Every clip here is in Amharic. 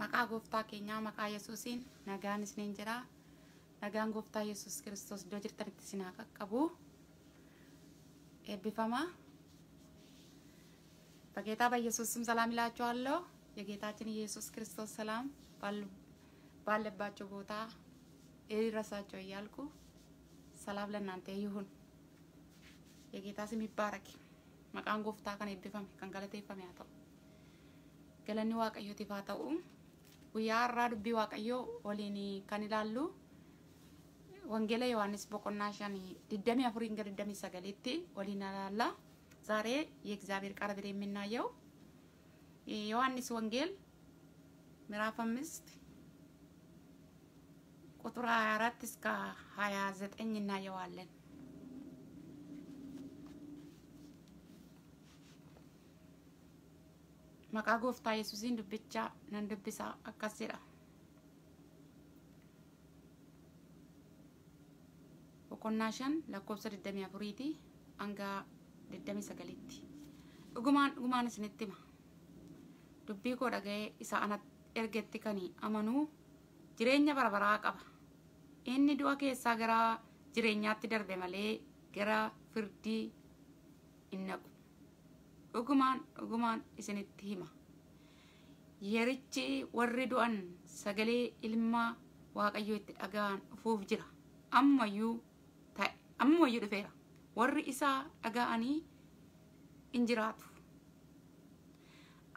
maqaa gooftaa keenyaa maqaa yesuusiin nagaan isiniin jira nagaan gooftaa yesuus kiristoos iddoo jirtanitti sinaa qaqqabu eebbifama በጌታ በኢየሱስ ስም ሰላም እላችኋለሁ። የጌታችን ኢየሱስ ክርስቶስ ሰላም ባለባቸው ቦታ ይድረሳቸው እያልኩ ሰላም ለእናንተ ይሁን። የጌታ ስም ይባረክ። መቃን ጎፍታ kan ኤብቢፈሜ ከን ገለቴፈሜ haa ta'u galanni waaqayyotiif haa ta'u guyyaa dubbii waaqayyoo waliin kan ilaallu wangeela yohaannis boqonnaa shanii diddamii afurii hingga diddamii sagaliitti waliin ilaalla ዛሬ የእግዚአብሔር ቃል ብለን የምናየው የዮሐንስ ወንጌል ምዕራፍ አምስት ቁጥር 24 እስከ 29 እናየዋለን። maqaa gooftaa yesuusiin dubbichaa nan dubbisaa akkas jedha boqonnaa shan lakkoofsa 24 hangaa 29tti dhugumaan dhugumaan isinitti hima dubbii koo dhaga'ee isa ana ergetti kan amanuu jireenya barabaraa qaba inni du'a keessaa gara jireenyaatti darbe malee gara firdii hin naqu dhugumaan dhugumaan isinitti hima yerichi warri du'an sagalee ilmaa waaqayyootti itti dhaga'an dhufuuf jira ammayyuu dhufeera warri isaa dhaga'anii hin jiraatu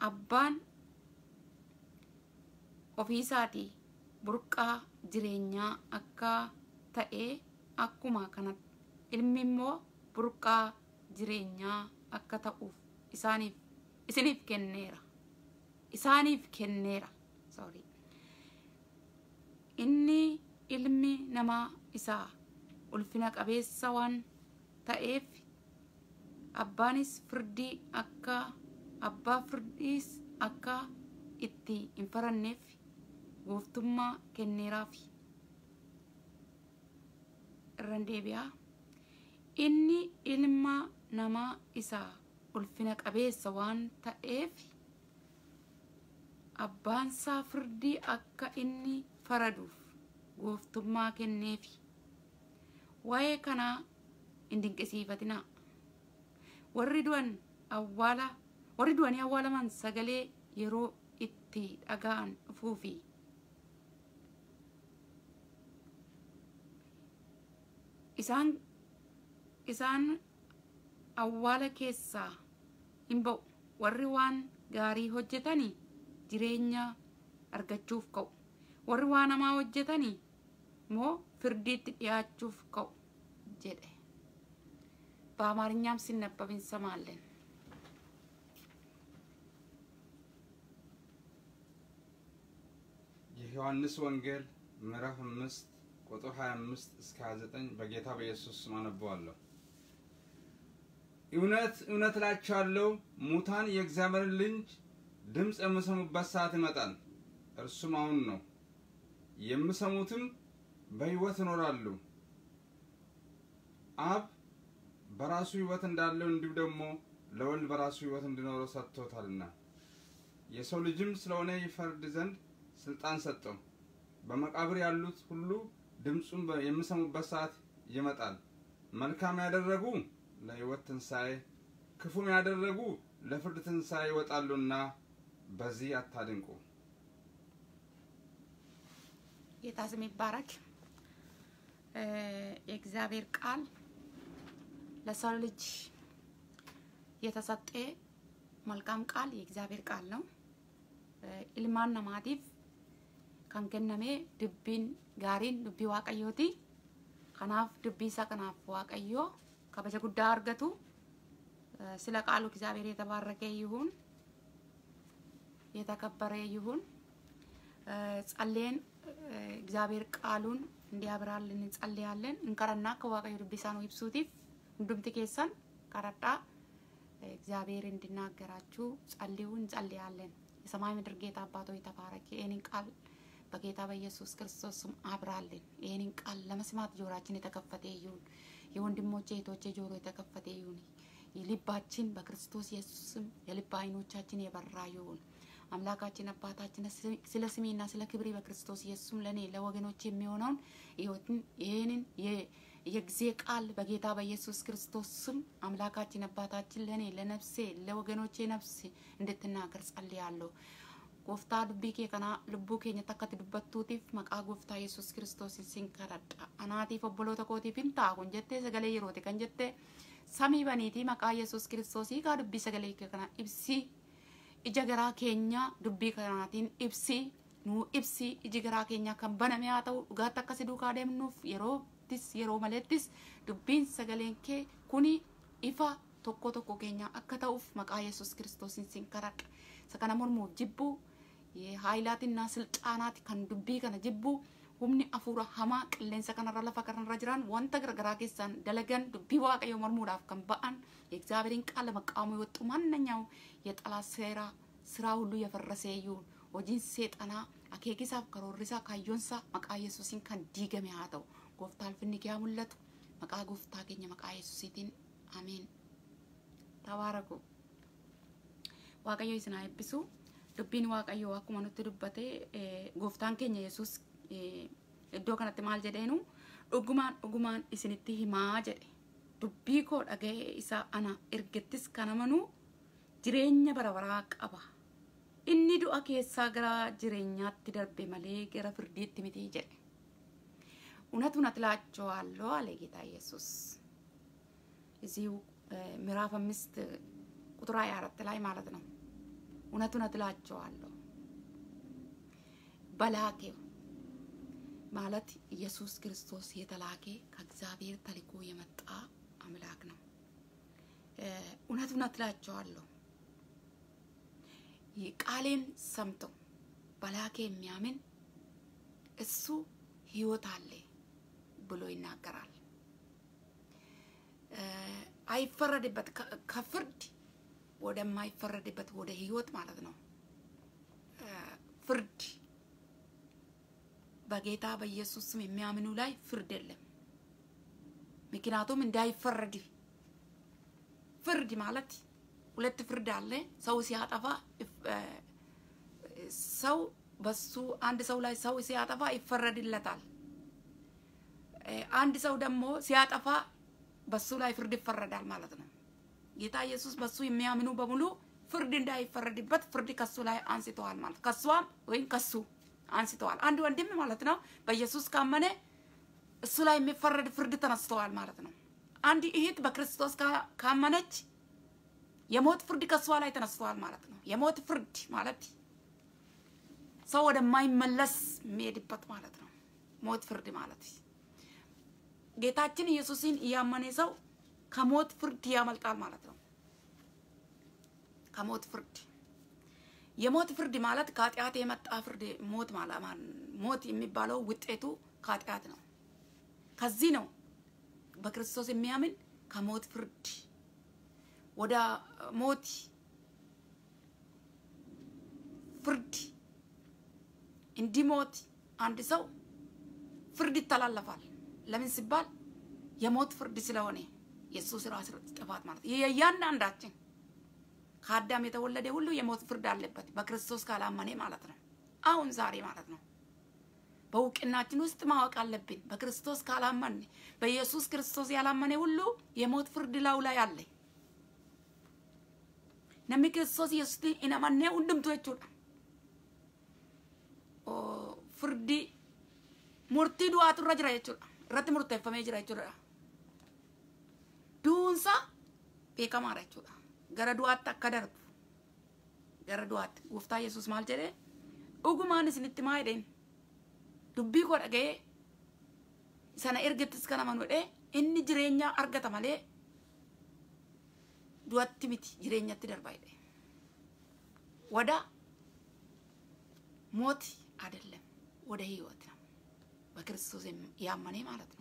abbaan ofiisaatii burqaa jireenyaa akka ta'ee akkuma kanatti ilmi immoo burqaa jireenyaa akka ta'uuf isaaniif isiniif kenneera isaaniif kenneera inni ilmi namaa isaa ulfina qabeessa waan ta'eef abbaanis firdii akka abbaa firdiis akka itti hin faranneef gooftummaa kenneeraaf irran deebi'a inni ilma namaa isaa ulfina qabeessa waan ta'eef abbaansaa firdii akka inni faraduuf gooftummaa kenneefi waa'ee kanaa hindinqisiifatinaa warri du'anii awwaalaman sagalee yeroo itti dhaga'an dhufuufi isaan awwaala keessaa hin ba'u warri waan gaarii hojjetanii jireenya argachuuf ka'u warri waan namaa hojjetanii moo firdiitti dhiyaachuuf ka'u jedhe በአማርኛም ሲነበብ እንሰማለን። የዮሐንስ ወንጌል ምዕራፍ 5 ቁጥር 25 እስከ 29 በጌታ በኢየሱስ ስም አነበዋለሁ። እውነት እውነት እላችኋለሁ ሙታን የእግዚአብሔርን ልጅ ድምፅ የምሰሙበት ሰዓት ይመጣል፣ እርሱም አሁን ነው። የምሰሙትም በሕይወት ይኖራሉ። አብ በራሱ ሕይወት እንዳለው እንዲሁ ደግሞ ለወልድ በራሱ ሕይወት እንዲኖረው ሰጥቶታልና የሰው ልጅም ስለሆነ ይፈርድ ዘንድ ስልጣን ሰጠው። በመቃብር ያሉት ሁሉ ድምፁን የምሰሙበት ሰዓት ይመጣል። መልካም ያደረጉ ለሕይወት ትንሣኤ ክፉን ያደረጉ ለፍርድ ትንሣኤ ይወጣሉና በዚህ አታድንቁ። ጌታ ስም ይባረክ። የእግዚአብሔር ቃል ለሰው ልጅ የተሰጠ መልካም ቃል የእግዚአብሔር ቃል ነው። ኢልማን ነማቲፍ ከን ከነሜ ድብን ጋሪን ዱቢ ዋቀዮቲ ከናፍ ዱቢሳ ከናፍ ዋቀዮ kabaja guddaa argatu ስለ ቃሉ እግዚአብሔር የተባረከ ይሁን፣ የተከበረ ይሁን። ጸልየን እግዚአብሔር ቃሉን እንዲያብራልን እንጸልያለን። እንከረና ከዋቀዩ ድቢሳኑ ይብሱቲፍ ሁንዱምቲ ኬሰን ከረዳ እግዚአብሔር እንዲናገራችሁ ጸልዩ እንጸልያለን። የሰማይ ምድር ጌታ አባቶ የተባረከ ይህንን ቃል በጌታ በኢየሱስ ክርስቶስ ስም አብራልን። ይህንን ቃል ለመስማት ጆራችን የተከፈተ ይሁን። የወንድሞቼ እህቶቼ ጆሮ የተከፈተ ይሁን። ልባችን በክርስቶስ ኢየሱስ ስም የልብ አይኖቻችን የበራ ይሁን። አምላካችን አባታችን ስለ ስሜና ስለ ክብሬ በክርስቶስ ኢየሱስም ለእኔ ለወገኖች የሚሆነውን ህይወትን ይህንን የጊዜ ቃል በጌታ በኢየሱስ ክርስቶስ ስም አምላካችን አባታችን ለእኔ ለነፍሴ ለወገኖቼ ነፍሴ እንድትናገር ጸልያለሁ። ke kana lubbu ke lubbuu keenya dubbatu dubbattuutiif mak gooftaa yesus kiristoosiin sin kadhadha anaatiif obboloota kootiif ti pinta kun segale sagalee yeroote kan jette sami samii mak maqaa yesus kiristoosii gaa ipsi segale kee kanaa ibsii ija garaa keenya dubbii kanaatiin ipsi nuu ibsii kan baname ta'u dhugaatti akkasi duukaa yero yerootis yero maletis dubbi segale ke kuni ifa tokko tokko akata uf mak maqaa yesus kristos sin kadhadha sakana mau jibu haayilaatiin silxaanaati kan dubbii kana jibbu humni afuura hamaa qilleensa kanarra lafa kanarra jiran wanta garagaraa keessaan dalagan dubbii waaqayyoo mormuudhaaf kan ba'an የእግዚአብሔርን ቃል ለመቃወም የወጡ ማንኛው የጠላት ሴራ ስራ ሁሉ የፈረሰ ይሁን። hojiin seexanaa akeekisaaf karoorrisaa kaayyoonsaa maqaa yesuusiin kan diigame haa ta'u gooftaa alfinni kiyaa mul'atu maqaa gooftaa keenya maqaa yesuusiitiin ameen tabaaraku waaqayyo isin haa eebbisu dubbiin waaqayyoo akkuma nutti dubbate gooftaan keenya yesus iddoo kanatti maal jedheenu dhugumaan dhugumaan isinitti himaa jedhe dubbii koo dhaga'e isaa ana ergettis kanamanuu jireenya bara baraa qaba inni du'a keessaa gara jireenyaatti darbe malee gara firdiitti miti jedhe እውነት እውነት እላችኋለሁ አለ ጌታ ኢየሱስ። isii ምዕራፍ አምስት ቁጥር 24 laayi maalatu nama እውነቱን እላችኋለሁ በላኬው ማለት ኢየሱስ ክርስቶስ የተላኬ ከእግዚአብሔር ተልኮ የመጣ አምላክ ነው። እውነቱን እላችኋለሁ ቃሌን ሰምቶ በላኬ የሚያምን እሱ ህይወት አለ ብሎ ይናገራል። አይፈረድበት ከፍርድ ወደማይፈረድበት ወደ ህይወት ማለት ነው ፍርድ በጌታ በኢየሱስ ስም የሚያምኑ ላይ ፍርድ የለም። ምክንያቱም እንዳይፈረድ ፍርድ ማለት ሁለት ፍርድ አለ። ሰው ሲያጠፋ ሰው በሱ አንድ ሰው ላይ ሰው ሲያጠፋ ይፈረድለታል። አንድ ሰው ደግሞ ሲያጠፋ በሱ ላይ ፍርድ ይፈረዳል ማለት ነው። ጌታ ኢየሱስ በሱ የሚያምኑ በሙሉ ፍርድ እንዳይፈረድበት ፍርድ ከሱ ላይ አንስተዋል ማለት ከሷም ወይም ከሱ አንስተዋል። አንድ ወንድም ማለት ነው በኢየሱስ ካመነ እሱ ላይ የሚፈረድ ፍርድ ተነስተዋል ማለት ነው። አንድ እህት በክርስቶስ ካመነች የሞት ፍርድ ከሷ ላይ ተነስተዋል ማለት ነው። የሞት ፍርድ ማለት ሰው ወደማይመለስ የሚሄድበት ማለት ነው። ሞት ፍርድ ማለት ጌታችን ኢየሱስን እያመነ ሰው ከሞት ፍርድ ያመልጣል ማለት ነው። ከሞት ፍርድ የሞት ፍርድ ማለት ከኃጢአት የመጣ ፍርድ ሞት ሞት የሚባለው ውጤቱ ከኃጢአት ነው። ከዚህ ነው በክርስቶስ የሚያምን ከሞት ፍርድ ወደ ሞት ፍርድ እንዲሞት አንድ ሰው ፍርድ ይተላለፋል። ለምን ሲባል የሞት ፍርድ ስለሆነ የእሱ ስራ ጥፋት ማለት የእያንዳንዳችን ከአዳም የተወለደ ሁሉ የሞት ፍርድ አለበት፣ በክርስቶስ ካላመኔ ማለት ነው። አሁን ዛሬ ማለት ነው። በእውቅናችን ውስጥ ማወቅ አለብን። በክርስቶስ ካላመን በኢየሱስ ክርስቶስ ያላመነ ሁሉ የሞት ፍርድ ላው ላይ አለ። ነሚ ክርስቶስ ኢየሱስ ኢነመነ ሁንድምቱ የቹዳ ፍርድ ሙርቲ ዱአቱራ ረጅራ የቹዳ ረት ሙርቴፈሜ ጅራ የቹዳ ta'uunsaa beekamaadha jechuudha. Gara du'aatti akka darbu gara du'aatti gooftaa Yesuus maal jedhee dhugumaan isinitti maa jedheen dubbii koo dhaga'ee sana ergettis kana manodhee inni jireenyaa argata malee du'atti miti jireenyatti darbaa jedhee. Wada mooti adallam wada hiyooti nama bakiristoos yaammanee maalatna.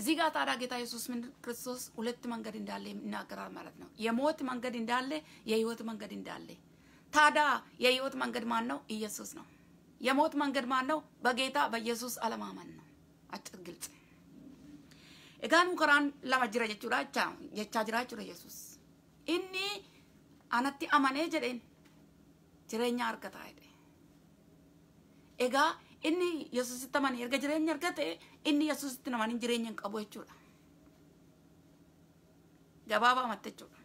እዚህ ጋር ታዲያ ጌታ ኢየሱስ ክርስቶስ ሁለት መንገድ እንዳለ ይናገራል ማለት ነው። የሞት መንገድ እንዳለ፣ የህይወት መንገድ እንዳለ። ታዲያ የህይወት መንገድ ማን ነው? ኢየሱስ ነው። የሞት መንገድ ማን ነው? በጌታ በኢየሱስ አለማመን ነው። አጭር ግልጽ እጋን ሙከራን ለመጅረ ጀችራ ቻ ጀቻ ጅራ እኒ አነቲ አመኔ ጀደን ጅረኛ አርገታ ሄደ እጋ እኒ ኢየሱስ ተመኔ እርገ ጅረኛ እርገቴ inni yesuusitti namaan hin jireenya hin qabu jechuudha. Gabaabaa amatte jechuudha.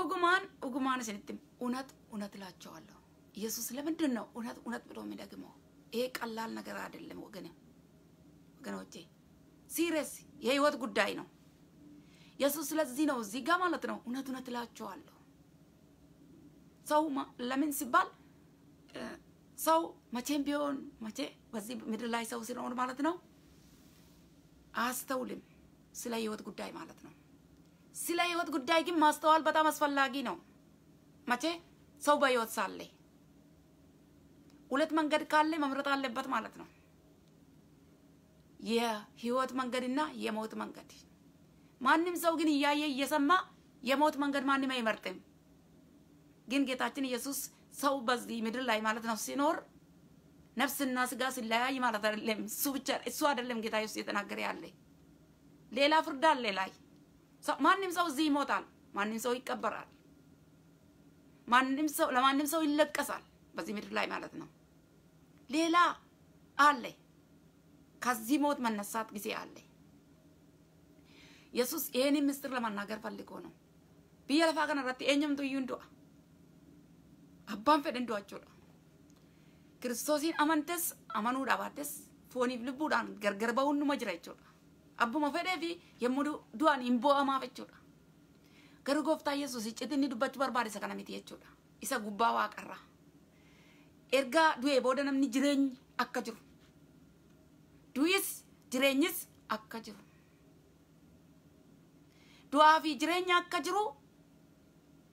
Ugumaan ugumaan isinitti unat unat laachawaለሁ ኢየሱስ ለምንድን ነው እውነት እውነት ብሎ የሚደግመው? ይሄ ቀላል ነገር አይደለም ወገኔ ወገኖቼ፣ ሲሪየስ የህይወት ጉዳይ ነው። ኢየሱስ ስለዚህ ነው እዚህ ጋር ማለት ነው እውነት እውነት እላችኋለሁ ሰው ለምን ሲባል ሰው መቼም ቢሆን መቼ በዚህ ምድር ላይ ሰው ሲኖር ማለት ነው አያስተውልም፣ ስለ ህይወት ጉዳይ ማለት ነው። ስለ ህይወት ጉዳይ ግን ማስተዋል በጣም አስፈላጊ ነው። መቼ ሰው በህይወት ሳለ ሁለት መንገድ ካለ መምረጥ አለበት ማለት ነው። የህይወት መንገድና የሞት መንገድ። ማንም ሰው ግን እያየ እየሰማ የሞት መንገድ ማንም አይመርጥም። ግን ጌታችን ኢየሱስ ሰው በዚህ ምድር ላይ ማለት ነው ሲኖር ነፍስና ስጋ ሲለያይ ማለት አይደለም። እሱ ብቻ እሱ አይደለም ጌታ ኢየሱስ እየተናገረ ያለ ሌላ ፍርድ አለ ላይ ማንም ሰው እዚህ ይሞታል፣ ማንም ሰው ይቀበራል፣ ማንም ሰው ለማንም ሰው ይለቀሳል። በዚህ ምድር ላይ ማለት ነው ሌላ አለ። ከዚህ ሞት መነሳት ጊዜ አለ። ኢየሱስ ይሄንን ምስጢር ለማናገር ፈልጎ ነው ብዬ ለፋ ከነረቲ ኤኝም ይዩን ዱአ abbaan fedhe hundoo jechuudha. Kiristoosiin amantes amanuudhaa baates fooniif lubbuudhaan gargar bahuun numa jira jechuudha. Abbuma fedhee fi yemmuu du'aan hin boo'amaaf jechuudha. Garuu gooftaa Yesuus iccitinni dubbachuu barbaade isa kana miti jechuudha. Isa gubbaa waaqarraa. Ergaa du'ee booda namni jireenyi akka jiru. Du'is jireenyis akka jiru. Du'aa fi jireenya akka jiru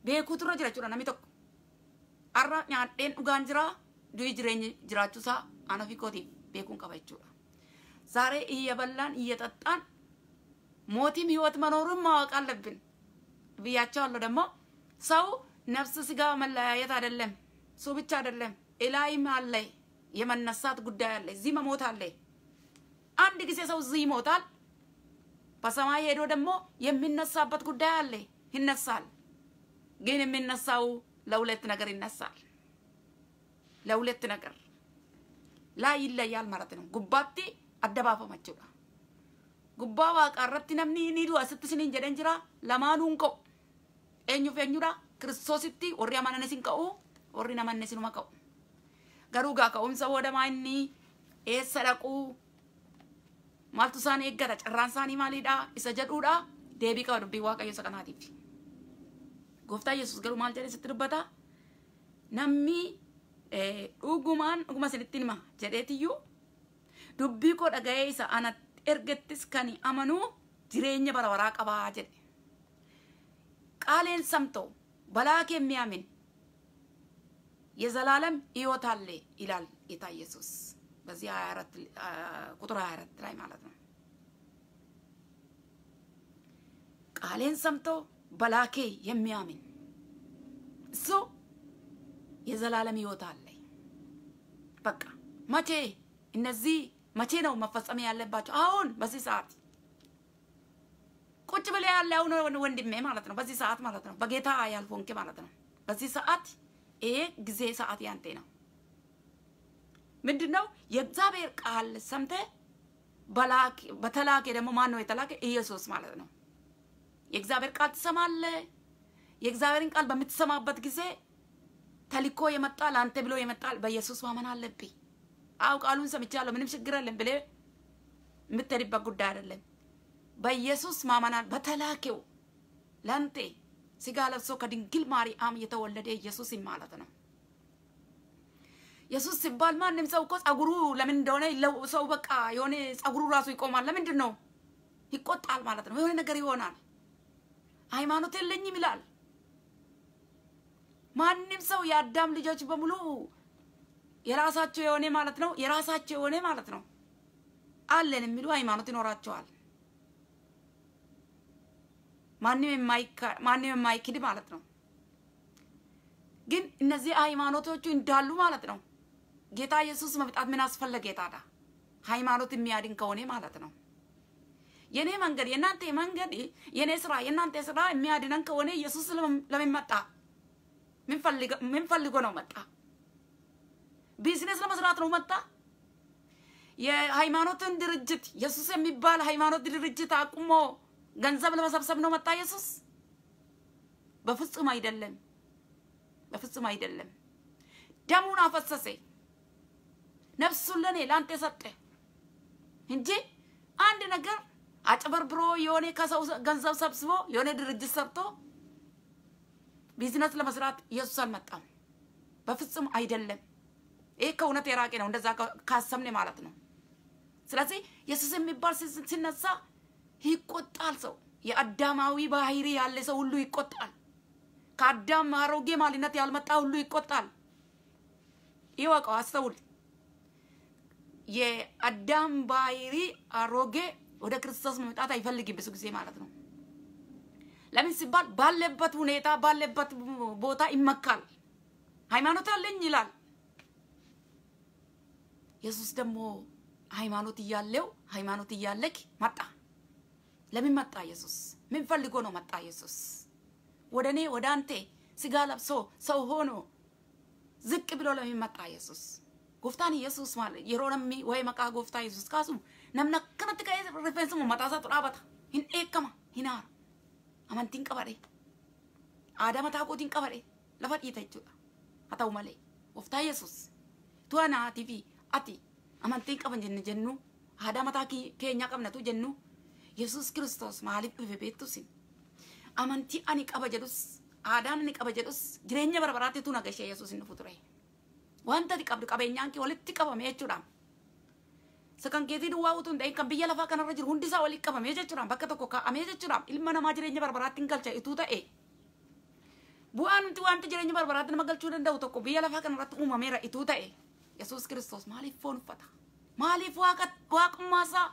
beekuu turre jira jechuudha namni tokko. arra nyaadheen dhugaan jira du'i jireenyi jiraachuusaa anaa fi kootiif beekuun qaba jechuudha. Zaaree iyya ballaan iyya xaxxaan mootii hiwat manorummaa waaqaan labbin biyyaachaa wallo ደግሞ ሰው ነፍስ ስጋ መለያየት አይደለም እሱ ብቻ አይደለም እላይም አለ የመነሳት ጉዳይ አለ እዚህ መሞት አለ አንድ ጊዜ ሰው እዚህ ይሞታል በሰማይ ሄዶ ደግሞ የሚነሳበት ጉዳይ አለ ይነሳል ግን የሚነሳው ለሁለት ነገር ይነሳል። ለሁለት ነገር ላይ ይለያል ማለት ነው። ጉባቲ አደባፈመችው ጉባ ዋቃረቲ ነምኒ ኒዱ አስት ስኒን ጀደን ጅራ ለማኑን ቆ ኤኙፍ ኤኙዳ ክርስቶስቲ ወሪ አማነነሲን ቀው ወሪ ነመነሲኑማ ቀው ገሩ ጋ ከኡምሰ ወደማ ኢኒ ማልቱሳኔ ደቁ ማልቱ ማሊዳ ኢሰ ጀዱዳ ዴቢ ቀባ ዱብቢ ዋቀዮ ሰ gooftaa yesus garuu maal jedhe sitti dubbata namni dhugumaan dhuguma isinitti hima jedheetiyyuu dubbii koo dhaga'ee isa ana ergettis kan amanuu jireenya barabaraa qabaa jedhe qaaleen samto balaa kee mi'aamin የዘላለም ህይወት አለ ይላል ጌታ ኢየሱስ በዚህ 24 ቁጥር 24 ላይ ማለት ነው። ቃሌን ሰምተው በላኬ የሚያምን እሱ የዘላለም ህይወት አለ በቃ መቼ እነዚህ መቼ ነው መፈጸም ያለባቸው? አሁን በዚህ ሰዓት ቁጭ ብለ ያለ አሁን ወንድሜ ማለት ነው። በዚህ ሰዓት ማለት ነው። በጌታ ያልሆንክ ማለት ነው። በዚህ ሰዓት ይሄ ጊዜ ሰዓት ያንተ ነው። ምንድን ነው የእግዚአብሔር ቃል ሰምተ በተላከ ደግሞ ማን ነው የተላከ? ኢየሱስ ማለት ነው። የእግዚአብሔር ቃል ትሰማለ። የእግዚአብሔርን ቃል በምትሰማበት ጊዜ ተልኮ የመጣ ለአንተ ብሎ የመጣ በኢየሱስ ማመን አለብኝ። አው ቃሉን ሰምቻለሁ፣ ምንም ችግር የለም ብለ የምትሄድበት ጉዳይ አይደለም። በኢየሱስ ማመናል በተላኬው ለአንተ ስጋ ለብሶ ከድንግል ማርያም የተወለደ ኢየሱስ ማለት ነው። ኢየሱስ ሲባል ማንም ሰው እኮ ጸጉሩ ለምን እንደሆነ ሰው በቃ የሆነ ጸጉሩ ራሱ ይቆማል። ለምንድን ነው ይቆጣል ማለት ነው። የሆነ ነገር ይሆናል። ሃይማኖት የለኝም ይላል። ማንም ሰው የአዳም ልጆች በሙሉ የራሳቸው የሆነ ማለት ነው የራሳቸው የሆነ ማለት ነው አለን የሚሉ ሃይማኖት ይኖራቸዋል። ማንም የማይክድ ማለት ነው። ግን እነዚህ ሃይማኖቶቹ እንዳሉ ማለት ነው ጌታ ኢየሱስ መምጣት ምን አስፈለገ? ታዲያ ሃይማኖት የሚያድን ከሆነ ማለት ነው የኔ መንገድ የእናንተ መንገድ የኔ ስራ የእናንተ ስራ የሚያድነን ከሆነ ኢየሱስ ለምን መጣ? ምን ፈልጎ ነው መጣ? ቢዝነስ ለመስራት ነው መጣ? የሃይማኖትን ድርጅት ኢየሱስ የሚባል ሃይማኖት ድርጅት አቁሞ ገንዘብ ለመሰብሰብ ነው መጣ ኢየሱስ? በፍጹም አይደለም፣ በፍጹም አይደለም። ደሙን አፈሰሰ፣ ነፍሱን ለኔ ለአንተ ሰጠ እንጂ አንድ ነገር አጭበርብሮ የሆነ ከሰው ገንዘብ ሰብስቦ የሆነ ድርጅት ሰርቶ ቢዝነስ ለመስራት ኢየሱስ አልመጣም። በፍጹም አይደለም። ይህ ከእውነት የራቂ ነው፣ እንደዛ ካሰብን ማለት ነው። ስለዚህ ኢየሱስ የሚባል ሲነሳ ይቆጣል ሰው። የአዳማዊ ባህሪ ያለ ሰው ሁሉ ይቆጣል። ከአዳም አሮጌ ማንነት ያልመጣ ሁሉ ይቆጣል። ይወቀው፣ አስተውል። የአዳም ባህሪ አሮጌ ወደ ክርስቶስ መምጣት አይፈልግም ብዙ ጊዜ ማለት ነው። ለምን ሲባል ባለበት ሁኔታ ባለበት ቦታ ይመካል። ሃይማኖት አለኝ ይላል። ኢየሱስ ደግሞ ሃይማኖት እያለው ሃይማኖት እያለክ መጣ። ለምን መጣ ኢየሱስ? ምን ፈልጎ ነው መጣ ኢየሱስ? ወደ እኔ ወደ አንተ ስጋ ለብሶ ሰው ሆኖ ዝቅ ብሎ ለምን መጣ ኢየሱስ? ጎፍታን ኢየሱስ ማለት የሮነሚ ወይ መቃ ጎፍታ ኢየሱስ ካሱ namni akkanatti ka'ee rifeensuma mataasaa xuraabata hin eekama hin haara amantiin qabadhe aadaa mataa kootiin qabadhe lafa dhiita jechuudha haa ta'u malee gooftaa yesus tu anaatii fi ati amantiin qaban jenne jennu aadaa mataa keenyaa qabnatu jennu yesus kiristoos maaliif dhufe beektusin amantii ani qaba jedhus aadaan ani qaba jedhus jireenya bara baraatti tun agashee yesus hin dhufu ture wanta ati qabdu qabeenyaan kee walitti qabame jechuudha. sakankeetiin waa utuu hin ta'in kan biyya lafaa kanarra jiru hundisaa waliin qabamee jechuudhaan bakka tokko kaa'amee jechuudhaan ilma namaa jireenya barbaraatti hin galcha ituu ta'e. Bu'aan nuti wanti jireenya barbaraatti nama galchuu umma tokko itu lafaa kanarratti yesus ituu ta'e. Yesuus Kiristoos maaliif foonfata? wak masa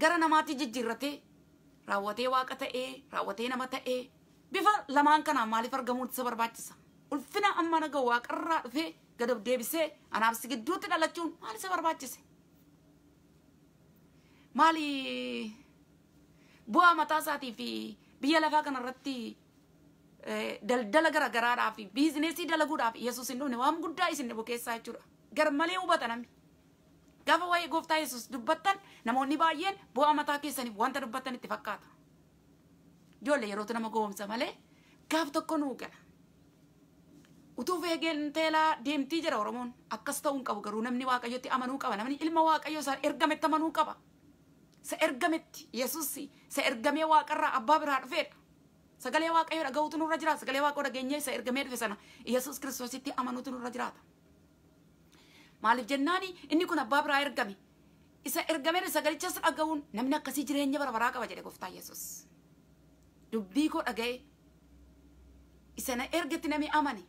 gara namaatti jijjiirratee raawwatee waaqa ta'ee raawwatee nama ta'ee bifa lamaan kanaan maaliif argamuun isa barbaachisa? Ulfina amma naga waaqarraa dhufee gadab deebisee anaabsi gidduutti dhalachuun maal sabar barbaachise? Mali buah mata TV Maali bu'aa mataa isaatii fi gara lafaa kanarratti daldala garaagaraadhaaf biizineesii dalaguudhaaf yesus hin dhufne wam guddaa isin bukeessaa jechuudha. Gar malee hubata namni. Gaafa waa'ee gooftaa yesus dubbattan namoonni baay'een bu'aa mataa keessaniif wanta dubbattan itti fakkaata. Ijoollee yerootu nama goomsa malee gaaf tokko nuu gala. Utuu feegeen teelaa deemtii jira Oromoon akkas ta'uu hin qabu garuu namni Waaqayyotti amanuu qaba namni ilma Waaqayyoo isaan ergametti amanuu qaba. isa ergametti yesuusi isa ergamee waaqarraa abbaa biraa dhufeedha. Sagalee waaqayyoo dhagahuutu nurra jiraata. Sagalee waaqoo dhageenyee isa ergamee dhufe sana yesuus kiristoositti amanuutu nurra jiraata. Maaliif jennaani inni kun abbaa biraa ergame. Isa ergamee sagalichas dhagahuun namni akkasii jireenya barbaraa qaba jedhe gooftaa yesuus. Dubbii koo dhaga'e. Isa na ergetti namni amane.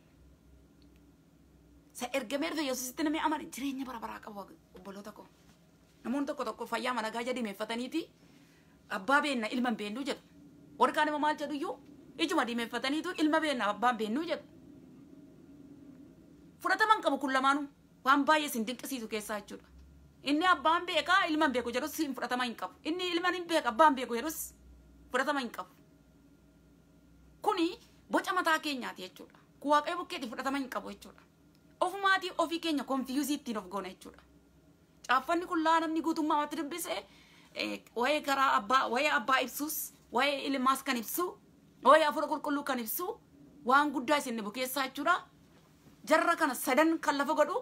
Isa ergamee dhufe yesuusitti namni amane jireenya barbaraa qaba obboloota koo. namoonni tokko tokko fayyaa mana gaa jadimeeffataniiti abbaa beenna ilma beennuu jedhu. Warqaan immoo maal jedhuyyuu ijuma diimeeffataniitu ilma beenna abbaan beennuu jedhu. Fudhataman qabu kun lamaanuu waan baay'ee sin dinqisiisu keessaa jechuudha. Inni abbaan beekaa ilman beeku jedhus hin fudhatama hin qabu. Inni ilman hin beeka abbaan beeku jedhus fudhatama hin qabu. Kuni boca mataa keenyaati jechuudha. Ku waaqayyo bukkeetti fudhatama hin qabu jechuudha. Ofumaati ofii keenya konfiyuuzii ittiin of goona jechuudha. Caaffanni kun laa namni guutummaa watti dubbise wayee karaa abbaa wayee abbaa ibsus wayee ilmaas kan ibsu wayee afur qulqulluu kan ibsu waan guddaa isin ni bukeessaa jechuudha. Jarra kana sadan kan lafa godhu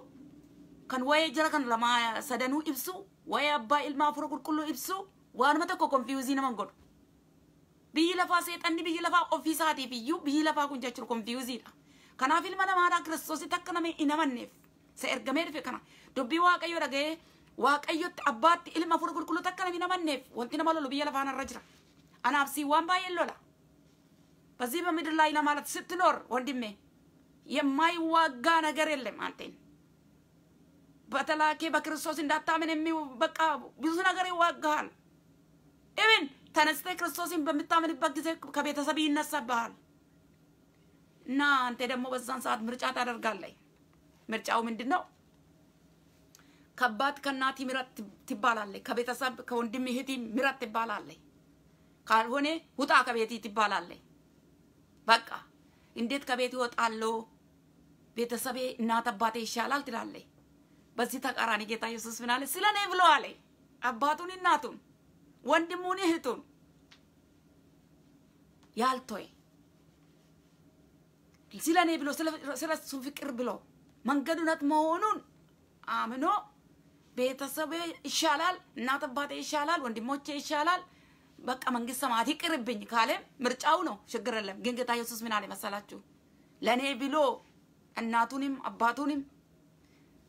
kan wayee jara kana lama sadanuu ibsu wayee abbaa ilmaa afur qulqulluu ibsu waanuma tokko konfiyuuzii nama godhu. Biyyi lafaa seexanni biyyi lafaa ofiisaatiif iyyuu biyyi lafaa kun jechuun konfiyuuziidha. Kanaaf ilma namaadhaa kiristoositti akka nama hin amanneef isa ergamee dhufe kana dubbii waaqayyoo dhaga'ee waaqayyotti abbaatti ilma afur qulqulluuta akka namni namanneef wanti nama lolu biyya lafaanarra jira anaaf si waan baay'ee lola በዚህ በምድር ላይ ለማለት ስትኖር ወንድሜ የማይዋጋ ነገር የለም አንቴን በተላኬ በክርስቶስ እንዳታምን የሚ በቃ ብዙ ነገር ይዋጋሃል። ኢብን ተነስተ ክርስቶስን በምታምንበት ጊዜ ከቤተሰብ ይነሳብሃል እና አንተ ደግሞ በዛን ሰዓት ምርጫ ታደርጋለህ። ምርጫው ምንድን ነው? ከአባት ከእናት ምረት ትባላለህ። ከቤተሰብ ከወንድም እህት ምረት ትባላለህ። ካልሆነ ውጣ ከቤት ትባላለህ። በቃ እንዴት ከቤት ይወጣለሁ? ቤተሰቤ እናት አባቴ ይሻላል ትላለህ። በዚህ ተቃራኒ ጌታ ኢየሱስ ምን አለ? ስለ እኔ ብሎ አለ አባቱን እናቱን ወንድሙን እህቱን ያልቶይ ስለ እኔ ብሎ ስለ እሱ ፍቅር ብሎ መንገዱነት መሆኑን አምኖ ቤተሰብ ይሻላል፣ እናት አባቴ ይሻላል፣ ወንድሞቼ ይሻላል፣ በቃ መንግስት ሰማት ይቅርብኝ ካለ ምርጫው ነው፣ ችግር የለም። ግን ጌታ ኢየሱስ ምን አለ መሰላችሁ? ለእኔ ብሎ እናቱንም አባቱንም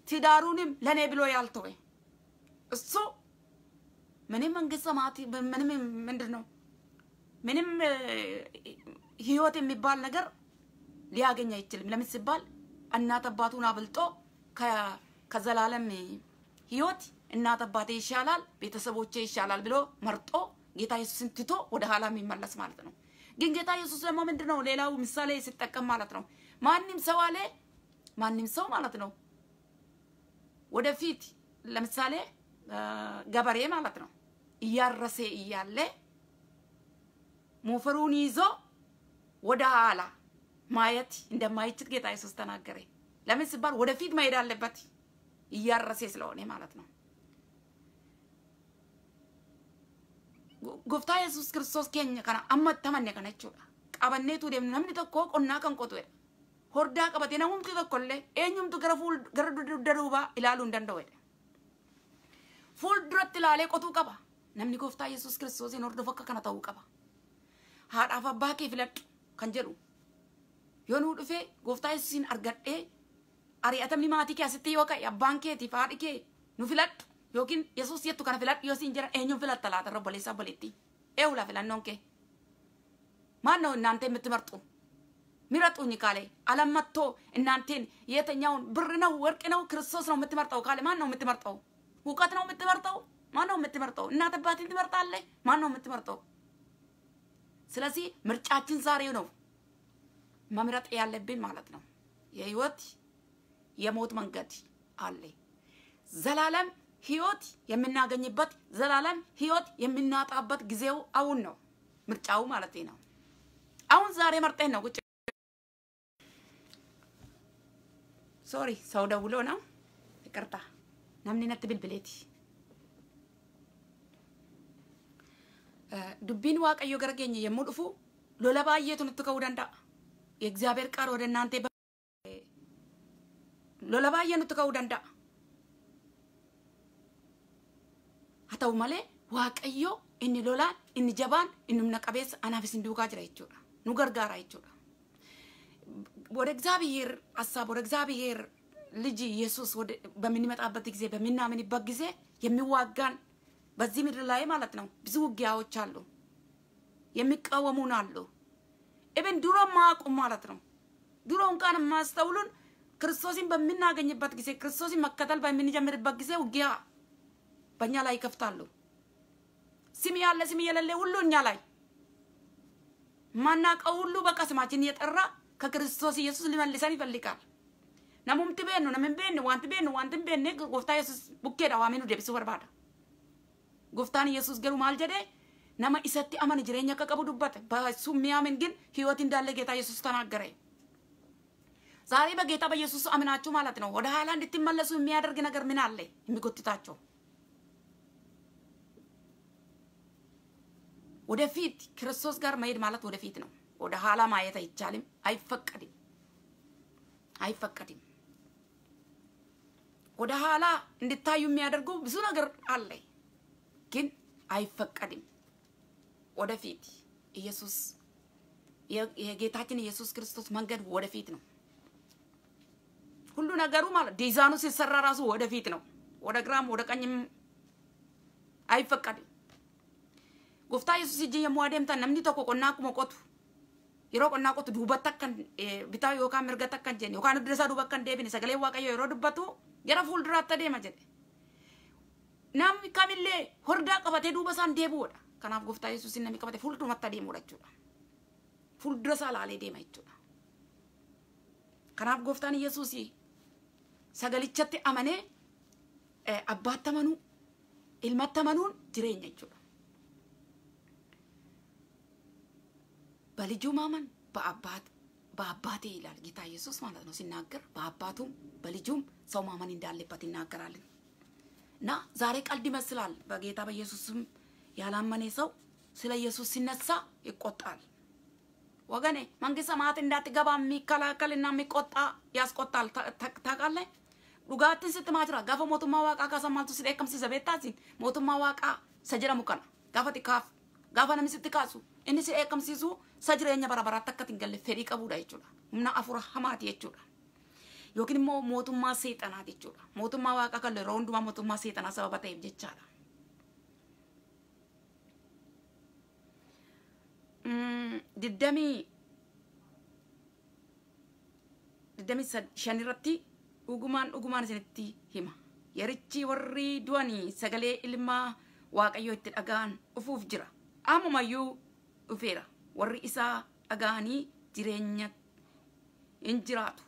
ትዳሩንም ለእኔ ብሎ ያልተወ እሱ ምንም መንግስት ሰማት ምንም ምንድን ነው ምንም ህይወት የሚባል ነገር ሊያገኝ አይችልም። ለምን ሲባል እናት አባቱን አብልጦ ከዘላለም ህይወት እናት አባቴ ይሻላል፣ ቤተሰቦቼ ይሻላል ብሎ መርጦ ጌታ ኢየሱስን ትቶ ወደ ኋላ የሚመለስ ማለት ነው። ግን ጌታ ኢየሱስ ደግሞ ምንድን ነው ሌላው ምሳሌ ሲጠቀም ማለት ነው ማንም ሰው አለ ማንም ሰው ማለት ነው ወደፊት ለምሳሌ ገበሬ ማለት ነው እያረሰ እያለ ሞፈሩን ይዞ ወደ ኋላ ማየት እንደማይችል ጌታ ኢየሱስ ተናገረ። ለምን ሲባል ወደፊት መሄድ አለበት። እያረሰ ስለሆነ ማለት ነው። ጎፍታ ኢየሱስ ክርስቶስ ኬኛ ከና አመተመኔ ከነችው ቀበኔቱ ደም ነምን ተኮ ቆና ከንቆቱ ሆርዳ ቀበቴ ነሙም ትተኮለ ኤኙም ትገረፉ ገረዱ ደሩባ ይላሉ እንደንደው ወይ ፉል ድረት ላለ ቆቱ ቀባ ነምን ጎፍታ ኢየሱስ ክርስቶስ ኖርዶ ፈከ ከና ታው ቀባ ሀዳፋ ባኬ ፍለጥ ከንጀሩ የሆኑ ዱፌ ጎፍታ ኢየሱስን አርገጤ ari'atamni maatii keessatti yoo ka'e abbaan keetiif haadhi kee nu filadhu yookiin yesus jettu kana filadhu yoo siin jiran eenyuun filatta laata robboleessaa boleetti eewula filannoon kee maannoo inaanteen mitti marxu miratu nyikaale alamatto inaanteen yeetanyaaውን birri ነው ወርቅ ነው ክርስቶስ ነው የምትመርጠው ካለ ማን ነው የምትመርጠው እውቀት ነው የምትመርጠው ማን ነው የምትመርጠው እናት አባቴን ትመርጣለህ ማን ነው የምትመርጠው ስለዚህ ምርጫችን ዛሬው ነው መምረጥ ያለብን ማለት ነው የህይወት የሞት መንገድ አለ። ዘላለም ህይወት የምናገኝበት ዘላለም ህይወት የምናጣበት ጊዜው አሁን ነው። ምርጫው ማለት ነው። አሁን ዛሬ መርጠን ነው ቁጭ ሶሪ ሰው ደውሎ ነው። ይቅርታ ናምኒነት ብልብሌት ዱቢን ዋቀዮ ገረገኝ የሙልፉ ሎለባየቱን ትከው ደንዳ የእግዚአብሔር ቃል ወደ እናንተ lola danda. Atau male baay'ee nutti ka'uu danda'a. Haa ta'u malee waaqayyoo inni lolaan inni jabaan inni humna qabeessa anaaf isin duukaa jira jechuudha. Nu gargaara jechuudha. ወደ እግዚአብሔር ሀሳብ ወደ እግዚአብሔር ልጅ ኢየሱስ በምንመጣበት ጊዜ በምናምንበት ጊዜ የሚዋጋን በዚህ ምድር ላይ ማለት ነው ብዙ ውጊያዎች አሉ፣ kawamunallo. አሉ። ኢብን mak umalat ማለት ነው unkan mas taulun ክርስቶስን በምናገኝበት ጊዜ ክርስቶስን መከተል በምንጀምርበት ጊዜ ውጊያ በእኛ ላይ ይከፍታሉ። ስም ያለ ስም የሌለ ሁሉ እኛ ላይ ማናቀው ሁሉ በቃ ስማችን ከክርስቶስ ኢየሱስ ሊመልሰን ይፈልጋል። ነሙምት ቤኑ ነምን ቤኑ ዋንት ቤኑ ዋንትን ቤኑ ጎፍታ ኢየሱስ ቡኬ ዳዋሚኑ ደብስ ወርባደ ጎፍታን ኢየሱስ ገሩ ማልጀዴ ነመ ኢሰቲ አመን ጅሬኛ ከቀቡ በሱ ሚያምን ግን ህይወት እንዳለ ጌታ ኢየሱስ ተናገረኝ። ዛሬ በጌታ በኢየሱስ አምናችሁ ማለት ነው ወደ ኋላ እንድትመለሱ የሚያደርግ ነገር ምን አለ የሚጎትታቸው? ወደፊት ክርስቶስ ጋር መሄድ ማለት ወደፊት ነው። ወደ ኋላ ማየት አይቻልም፣ አይፈቀድም፣ አይፈቀድም። ወደ ኋላ እንድታዩ የሚያደርጉ ብዙ ነገር አለ፣ ግን አይፈቀድም። ወደፊት ኢየሱስ የጌታችን ኢየሱስ ክርስቶስ መንገድ ወደፊት ነው። ሁሉ ነገሩ ማለት ዲዛይኑ ሲሰራ ራሱ ወደፊት ነው፣ ወደ ግራም ወደ ቀኝም አይፈቀድም። ጎፍታ ኢየሱስ እጅ የሟደምታ ነምኒ ተኮ ቆና ቁመቆቱ ይሮ ቆና ቆቱ ዱበት ተከን ቢታ ዮካ ምርገ ተከን ጀን ዮካ ንድረሳ ዱበት ከን ደብኒ ሰገሌ ይሮ ዱበቱ የረ ፉል ድራ ተደ ማጀን ናም ካሚሌ ሆርዳ ቀበቴ ዱበሳን ደቡ ወዳ ከናፍ ጎፍታ ኢየሱስ ነሚ ቀበቴ ፉል ዱመት ተደ ሙረቹ ፉል ድረሳ ላለ ደማ ይቹ ከናፍ ጎፍታን ኢየሱስ sagalichatti amanee abbaatti amanuu ilmatti amanuun jireenya jechuudha. በልጁ ማመን በአባት በአባቴ ይላል ጌታ ኢየሱስ ማለት ነው ሲናገር፣ በአባቱም በልጁም ሰው ማመን እንዳለበት ይናገራልን እና ዛሬ ቀልድ ይመስላል። በጌታ በኢየሱስም ያላመኔ ሰው ስለ ኢየሱስ ሲነሳ ይቆጣል። ወገኔ መንግስት ሰማያት እንዳትገባ የሚከላከልና የሚቆጣ ያስቆጣል። ታውቃለህ? dhugaatiin sitti maa jira gaafa mootummaa waaqaa kaasan maaltu si dheekkamsiisa beektaatiin mootummaa waaqaa isa jedhamu kana gaafa xiqqaaf gaafa namni sitti kaasu inni si dheekkamsiisu sa jireenya bara baraatti akka hin galle fedhii qabudha jechuudha humna afura hamaati jechuudha. yookiin immoo mootummaa seexanaa jechuudha. Mootummaa waaqaa kan yeroo hundumaa mootummaa seexanaa sababa ta'eef jechaadha. Diddamii digdamii shan irratti dhugumaan dhugumaan isinitti hima yarichi warri du'anii sagalee ilmaa waaqayyoo itti dhaga'an dhufuuf jira amamayyuu dhufeera warri isaa dhaga'anii jireenya hin jiraatu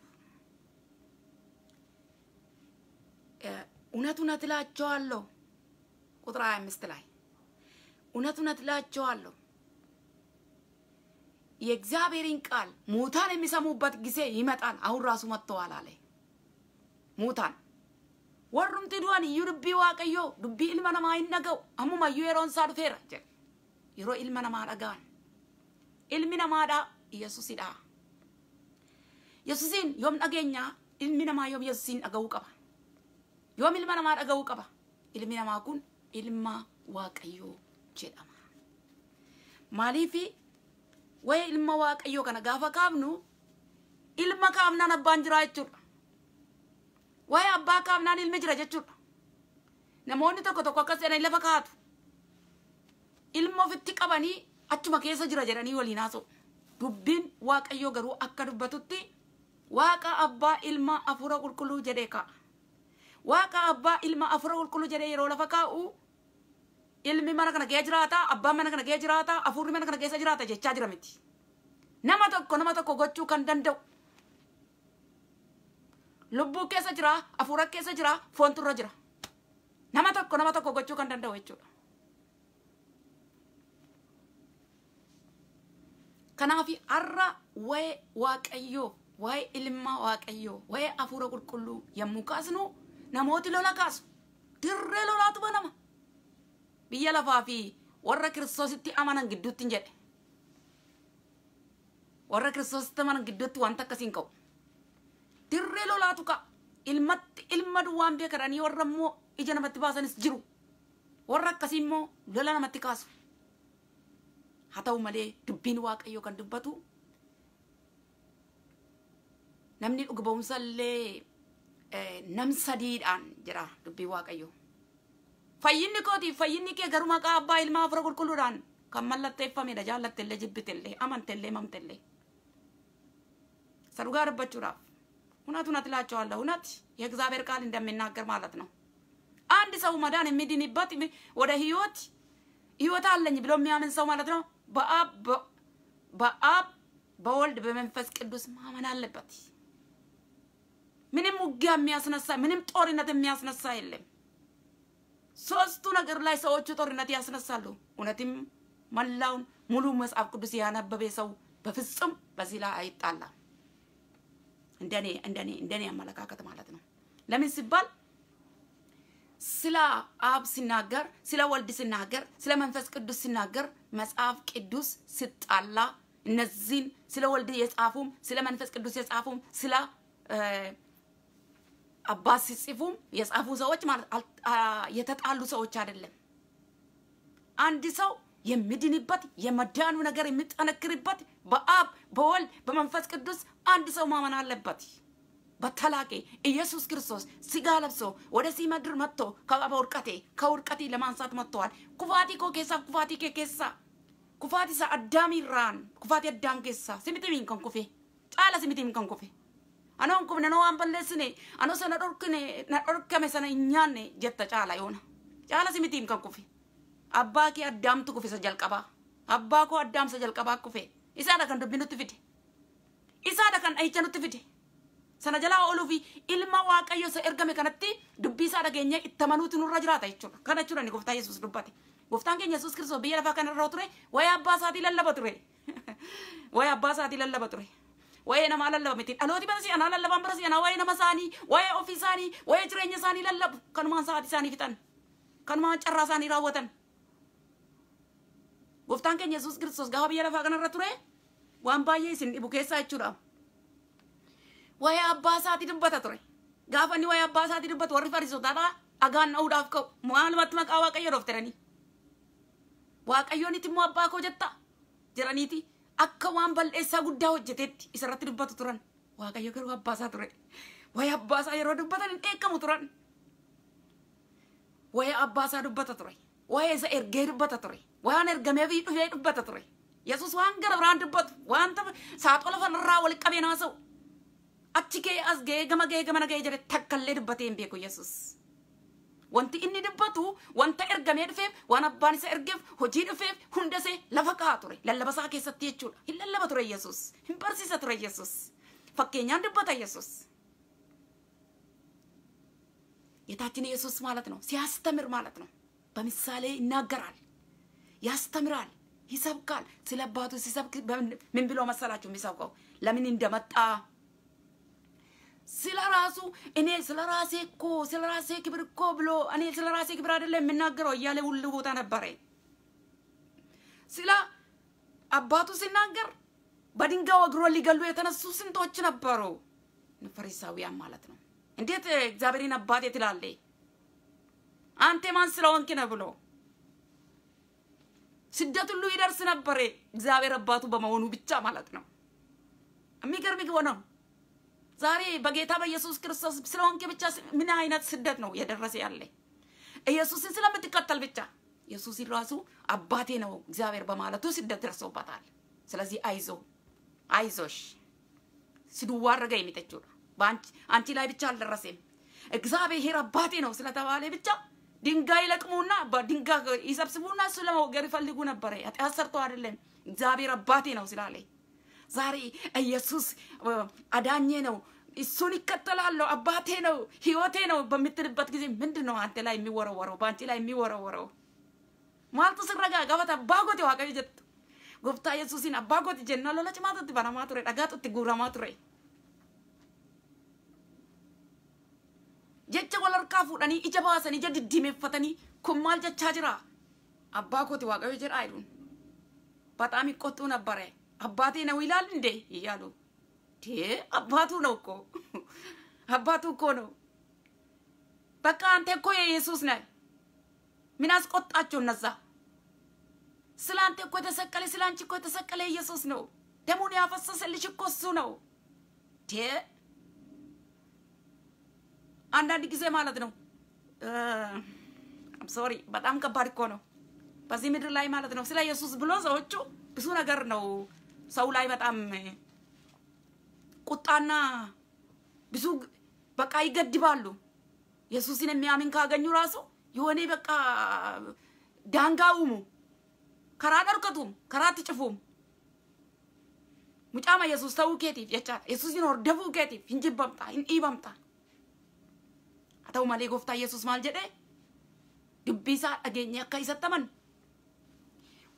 እውነቱን እላችኋለሁ ቁጥር 25 ላይ እውነቱን እላችኋለሁ የእግዚአብሔርን ቃል ሙታን muutaan warrumti du'an iyyuu dubbii waaqayyoo dubbii ilma namaa hin dhaga'u ammuma iyyuu yeroon isaa dhufeera jedhe yeroo ilma namaa dhaga'an ilmi namaadhaa yesusidhaa yesusiin yoom dhageenyaa ilmi namaa yoom yesusiin dhaga'uu qaba yoom ilma namaa dhaga'uu qaba ilmi namaa kun ilma waaqayyoo jedhama maaliifi waa'ee ilma waaqayyoo kana gaafa kaafnu ilma kaafnaan abbaan jiraa jechuudha Waa'ee abbaa qabnaan ilmi jira jechuudha. Namoonni tokko tokko akka seenan lafa kaa'atu. Ilma ofitti qabanii achuma keessa jira jedhanii waliin haasa'u. Dubbiin Waaqayyoo garuu akka dubbatutti Waaqa abbaa ilma afuura qulqulluu jedhee kaa'a. Waaqa abbaa ilma afuura qulqulluu jedhee yeroo lafa kaa'u ilmi mana kana gee jiraata, abbaan mana kana gee jiraata, afuurri mana kana keessa jiraata jechaa jira miti. Nama tokko nama tokko gochuu kan danda'u lubbuu keessa jira afura keessa jira foonturra jira nama tokko nama tokko gochu kan wechu kana fi arra waa'ee waqayyo way ilma waqayyo way afura qulqulluu yommuu kasnu namoti lola kas, kaasu dirree tu banama biyya lafaa fi warra kiristoositti amanan gidduutti jedhe warra kiristoositti amanan gidduutti wanta akkasiin dirree lolaa ka'a. Ilmatti ilma duwwaan beekadhanii warra immoo ija namatti baasanis jiru. Warra akkasii immoo lola namatti kaasu. Haa ta'u malee dubbiin waaqayyo kan dubbatu namni dhuga ba'umsa illee eh, nam sadiidhaan jira dubbii waaqayyoo. Fayyinni kooti fayyinni kee garuu maqaa abbaa ilmaa afura qulqulluudhaan kan mallatteeffamedha jaallattellee jibbitellee amantellee mamtellee. Sadugaa dubbachuudhaaf. እውነት እውነት እላቸዋለሁ፣ እውነት የእግዚአብሔር ቃል እንደሚናገር ማለት ነው። አንድ ሰው መዳን የሚድንበት ወደ ህይወት ህይወት አለኝ ብሎ የሚያምን ሰው ማለት ነው በአብ በአብ በወልድ በመንፈስ ቅዱስ ማመን አለበት። ምንም ውጊያ የሚያስነሳ ምንም ጦርነት የሚያስነሳ የለም። ሶስቱ ነገር ላይ ሰዎቹ ጦርነት ያስነሳሉ። እውነትም መላውን ሙሉ መጽሐፍ ቅዱስ ያነበበ ሰው በፍጹም በዚህ ላይ አይጣላም። እንደኔ እንደኔ እንደኔ አመለካከት ማለት ነው። ለምን ሲባል ስለ አብ ሲናገር፣ ስለ ወልድ ሲናገር፣ ስለ መንፈስ ቅዱስ ሲናገር መጽሐፍ ቅዱስ ሲጣላ እነዚህን ስለ ወልድ የጻፉም ስለ መንፈስ ቅዱስ የጻፉም ስለ አባት ሲጽፉም የጻፉ ሰዎች ማለት የተጣሉ ሰዎች አይደለም። አንድ ሰው የምድንበት የመዳኑ ነገር የምጠነክርበት በአብ በወልድ በመንፈስ ቅዱስ አንድ ሰው ማመን አለበት። በተላቄ ኢየሱስ ክርስቶስ ስጋ ለብሶ ወደ ሲመድር መጥቶ ከበውርቀቴ ከውርቀቴ ለማንሳት መጥተዋል። ኩፋቲ ኮ ኬሳ ኩፋቲ ኬ ኬሳ ኩፋቲ ሳ አዳሚ ራን ኩፋቲ አዳም ኬሳ ሲምትሚን ከንኩፌ ጫለ ሲምትሚን ከንኩፌ አኖን ኩም ነኖ አንበለስኔ አኖ ሰነ ዶርክኔ ነዶርከመ ሰነ እኛኔ ጀተ ጫላ ዮና ጫለ ሲምቲም ከንኩፌ abbaa kee addaamtu kufe isa jalqabaa abbaa koo addaamsa jalqabaa kufe isaadha kan dubbi nutti fide isaadha kan dhahicha nutti fide sana jalaa ooluu fi ilma waaqayyo isa ergame kanatti dubbii isaa dhageenyee itti amanuutu nurra jiraata jechuudha kana jechuudha ni gooftaa yesuus dubbate gooftaan keenya yesuus kiristoos biyya lafaa kana irra ture waa'ee abbaa isaatii lallaba ture waa'ee abbaa isaatii lallaba ture waa'ee namaa lallaba miti dhalooti bara si'anaa lallabaan bara si'anaa waa'ee nama isaanii waa'ee ofii isaanii waa'ee jireenya isaanii lallabu kanumaan sa'aatii isaanii fixan kanumaan carraa isaanii raawwatan Goftaan keenya Yesuus Kiristoos gaafa biyya lafaa kanarra ture waan baay'ee isin dhibu keessaa jechuudha. Waa'ee abbaa isaatii dubbata ture. Gaafa inni waa'ee abbaa isaatii dubbatu warri fariisotaataa dhagaan dha'uudhaaf ka'u. Maalumatti maqaa waaqayyoo dhooftiranii. Waaqayyoon itti immoo abbaa koo jetta jiraniiti akka waan bal'eessaa guddaa hojjeteetti isarratti dubbatu turan. Waaqayyo garuu abbaa isaa ture. Waa'ee abbaa isaa yeroo dubbatan hin eekamu turan. Waa'ee abbaa isaa dubbata ture. waa'ee isa ergee dubbata ture waan ergamee fi dhufee dubbata ture yesus waan gara biraan dubbatu waan saaxola fanarraa wali qabee naasa'u achi kee as gee gama gee gama nagee jedhe takkallee dubbatee hin beeku yesus wanti inni dubbatu wanta ergamee dhufeef waan abbaan isa ergeef hojii dhufeef hunda isee lafa ka'a ture lallabasaa keessatti jechuudha hin lallaba ture yesus hin barsiisa ture yesus fakkeenyaan dubbata yesus ጌታችን ኢየሱስ ማለት ነው ሲያስተምር ማለት ነው በምሳሌ ይናገራል፣ ያስተምራል፣ ይሰብካል። ስለ አባቱ ሲሰብክ ምን ብሎ መሰላችሁ የሚሰብከው? ለምን እንደመጣ ስለ ራሱ እኔ ስለ ራሴ እኮ ስለ ራሴ ክብር እኮ ብሎ እኔ ስለ ራሴ ክብር አይደለም የምናገረው እያለ ሁሉ ቦታ ነበረ። ስለ አባቱ ሲናገር በድንጋይ ወግሮ ሊገሉ የተነሱ ስንቶች ነበሩ? ፈሪሳውያን ማለት ነው። እንዴት እግዚአብሔርን አባቴ ትላለህ? አንተ ማን ስለሆንክ ነው ብሎ ስደት ሁሉ ይደርስ ነበር። እግዚአብሔር አባቱ በመሆኑ ብቻ ማለት ነው። የሚገርም ነው። ዛሬ በጌታ በኢየሱስ ክርስቶስ ስለሆንክ ብቻ ምን አይነት ስደት ነው የደረሰ ያለ ኢየሱስን ስለምትከተል ብቻ ኢየሱስ ራሱ አባቴ ነው እግዚአብሔር በማለቱ ስደት ደርሶበታል። ስለዚህ አይዞ አይዞሽ ስንዋረገ የሚተችው አንቺ ላይ ብቻ አልደረሰም። እግዚአብሔር አባቴ ነው ስለተባለ ብቻ ድንጋይ ይለቅሙና ድንጋይ ይሰብስቡና እሱ ለመወገር ይፈልጉ ነበረ። ኃጢአት ሰርቶ አይደለም እግዚአብሔር አባቴ ነው ስላለኝ ዛሬ ኢየሱስ አዳኜ ነው እሱን ይከተላለሁ አባቴ ነው ህይወቴ ነው በምትልበት ጊዜ ምንድን ነው አንተ ላይ የሚወረወረው በአንቺ ላይ የሚወረወረው? ማልቱ ስረጋ ገበታ ባጎቴ ዋቀ ጀት ጎብታ ኢየሱስን አባጎት ጀና ሎለጭ ማቶት በረማ ቱሬ ጉራማ jecha wal harkaa fuudhanii ija baasanii ija diddimeeffatanii kun maal jechaa jira abbaa kooti waaqayyo jedha jedhuun በጣም ይቆጡ ነበረ። አባቴ ነው ይላል እንዴ እያሉ አባቱ ነው እኮ አባቱ እኮ ነው። በቃ አንተ እኮ የኢየሱስ ነህ። ምን አስቆጣቸው እነዛ? ስለ አንተ እኮ የተሰቀለ ስለ አንቺ እኮ የተሰቀለ ኢየሱስ ነው። ደሙን ያፈሰሰልሽ እኮ እሱ ነው። አንዳንድ ጊዜ ማለት ነው ሶሪ በጣም ከባድ እኮ ነው በዚህ ምድር ላይ ማለት ነው ስለ ኢየሱስ ብሎ ሰዎቹ ብዙ ነገር ነው ሰው ላይ በጣም ቁጣና ብዙ በቃ ይገድባሉ። ኢየሱስን የሚያምን ካገኙ ራሱ የሆነ በቃ ዳንጋውሙ ከራ ደርቀቱም ከራ ትጭፉም ሙጫማ ኢየሱስ ተው ኬቲፍ የቻ ይኖር ወርደፉ ኬቲፍ እንጂ በምጣ በምጣ ta'u malee gooftaa yesus maal jedhee dubbii isaa dhageenye akka isatti amanu.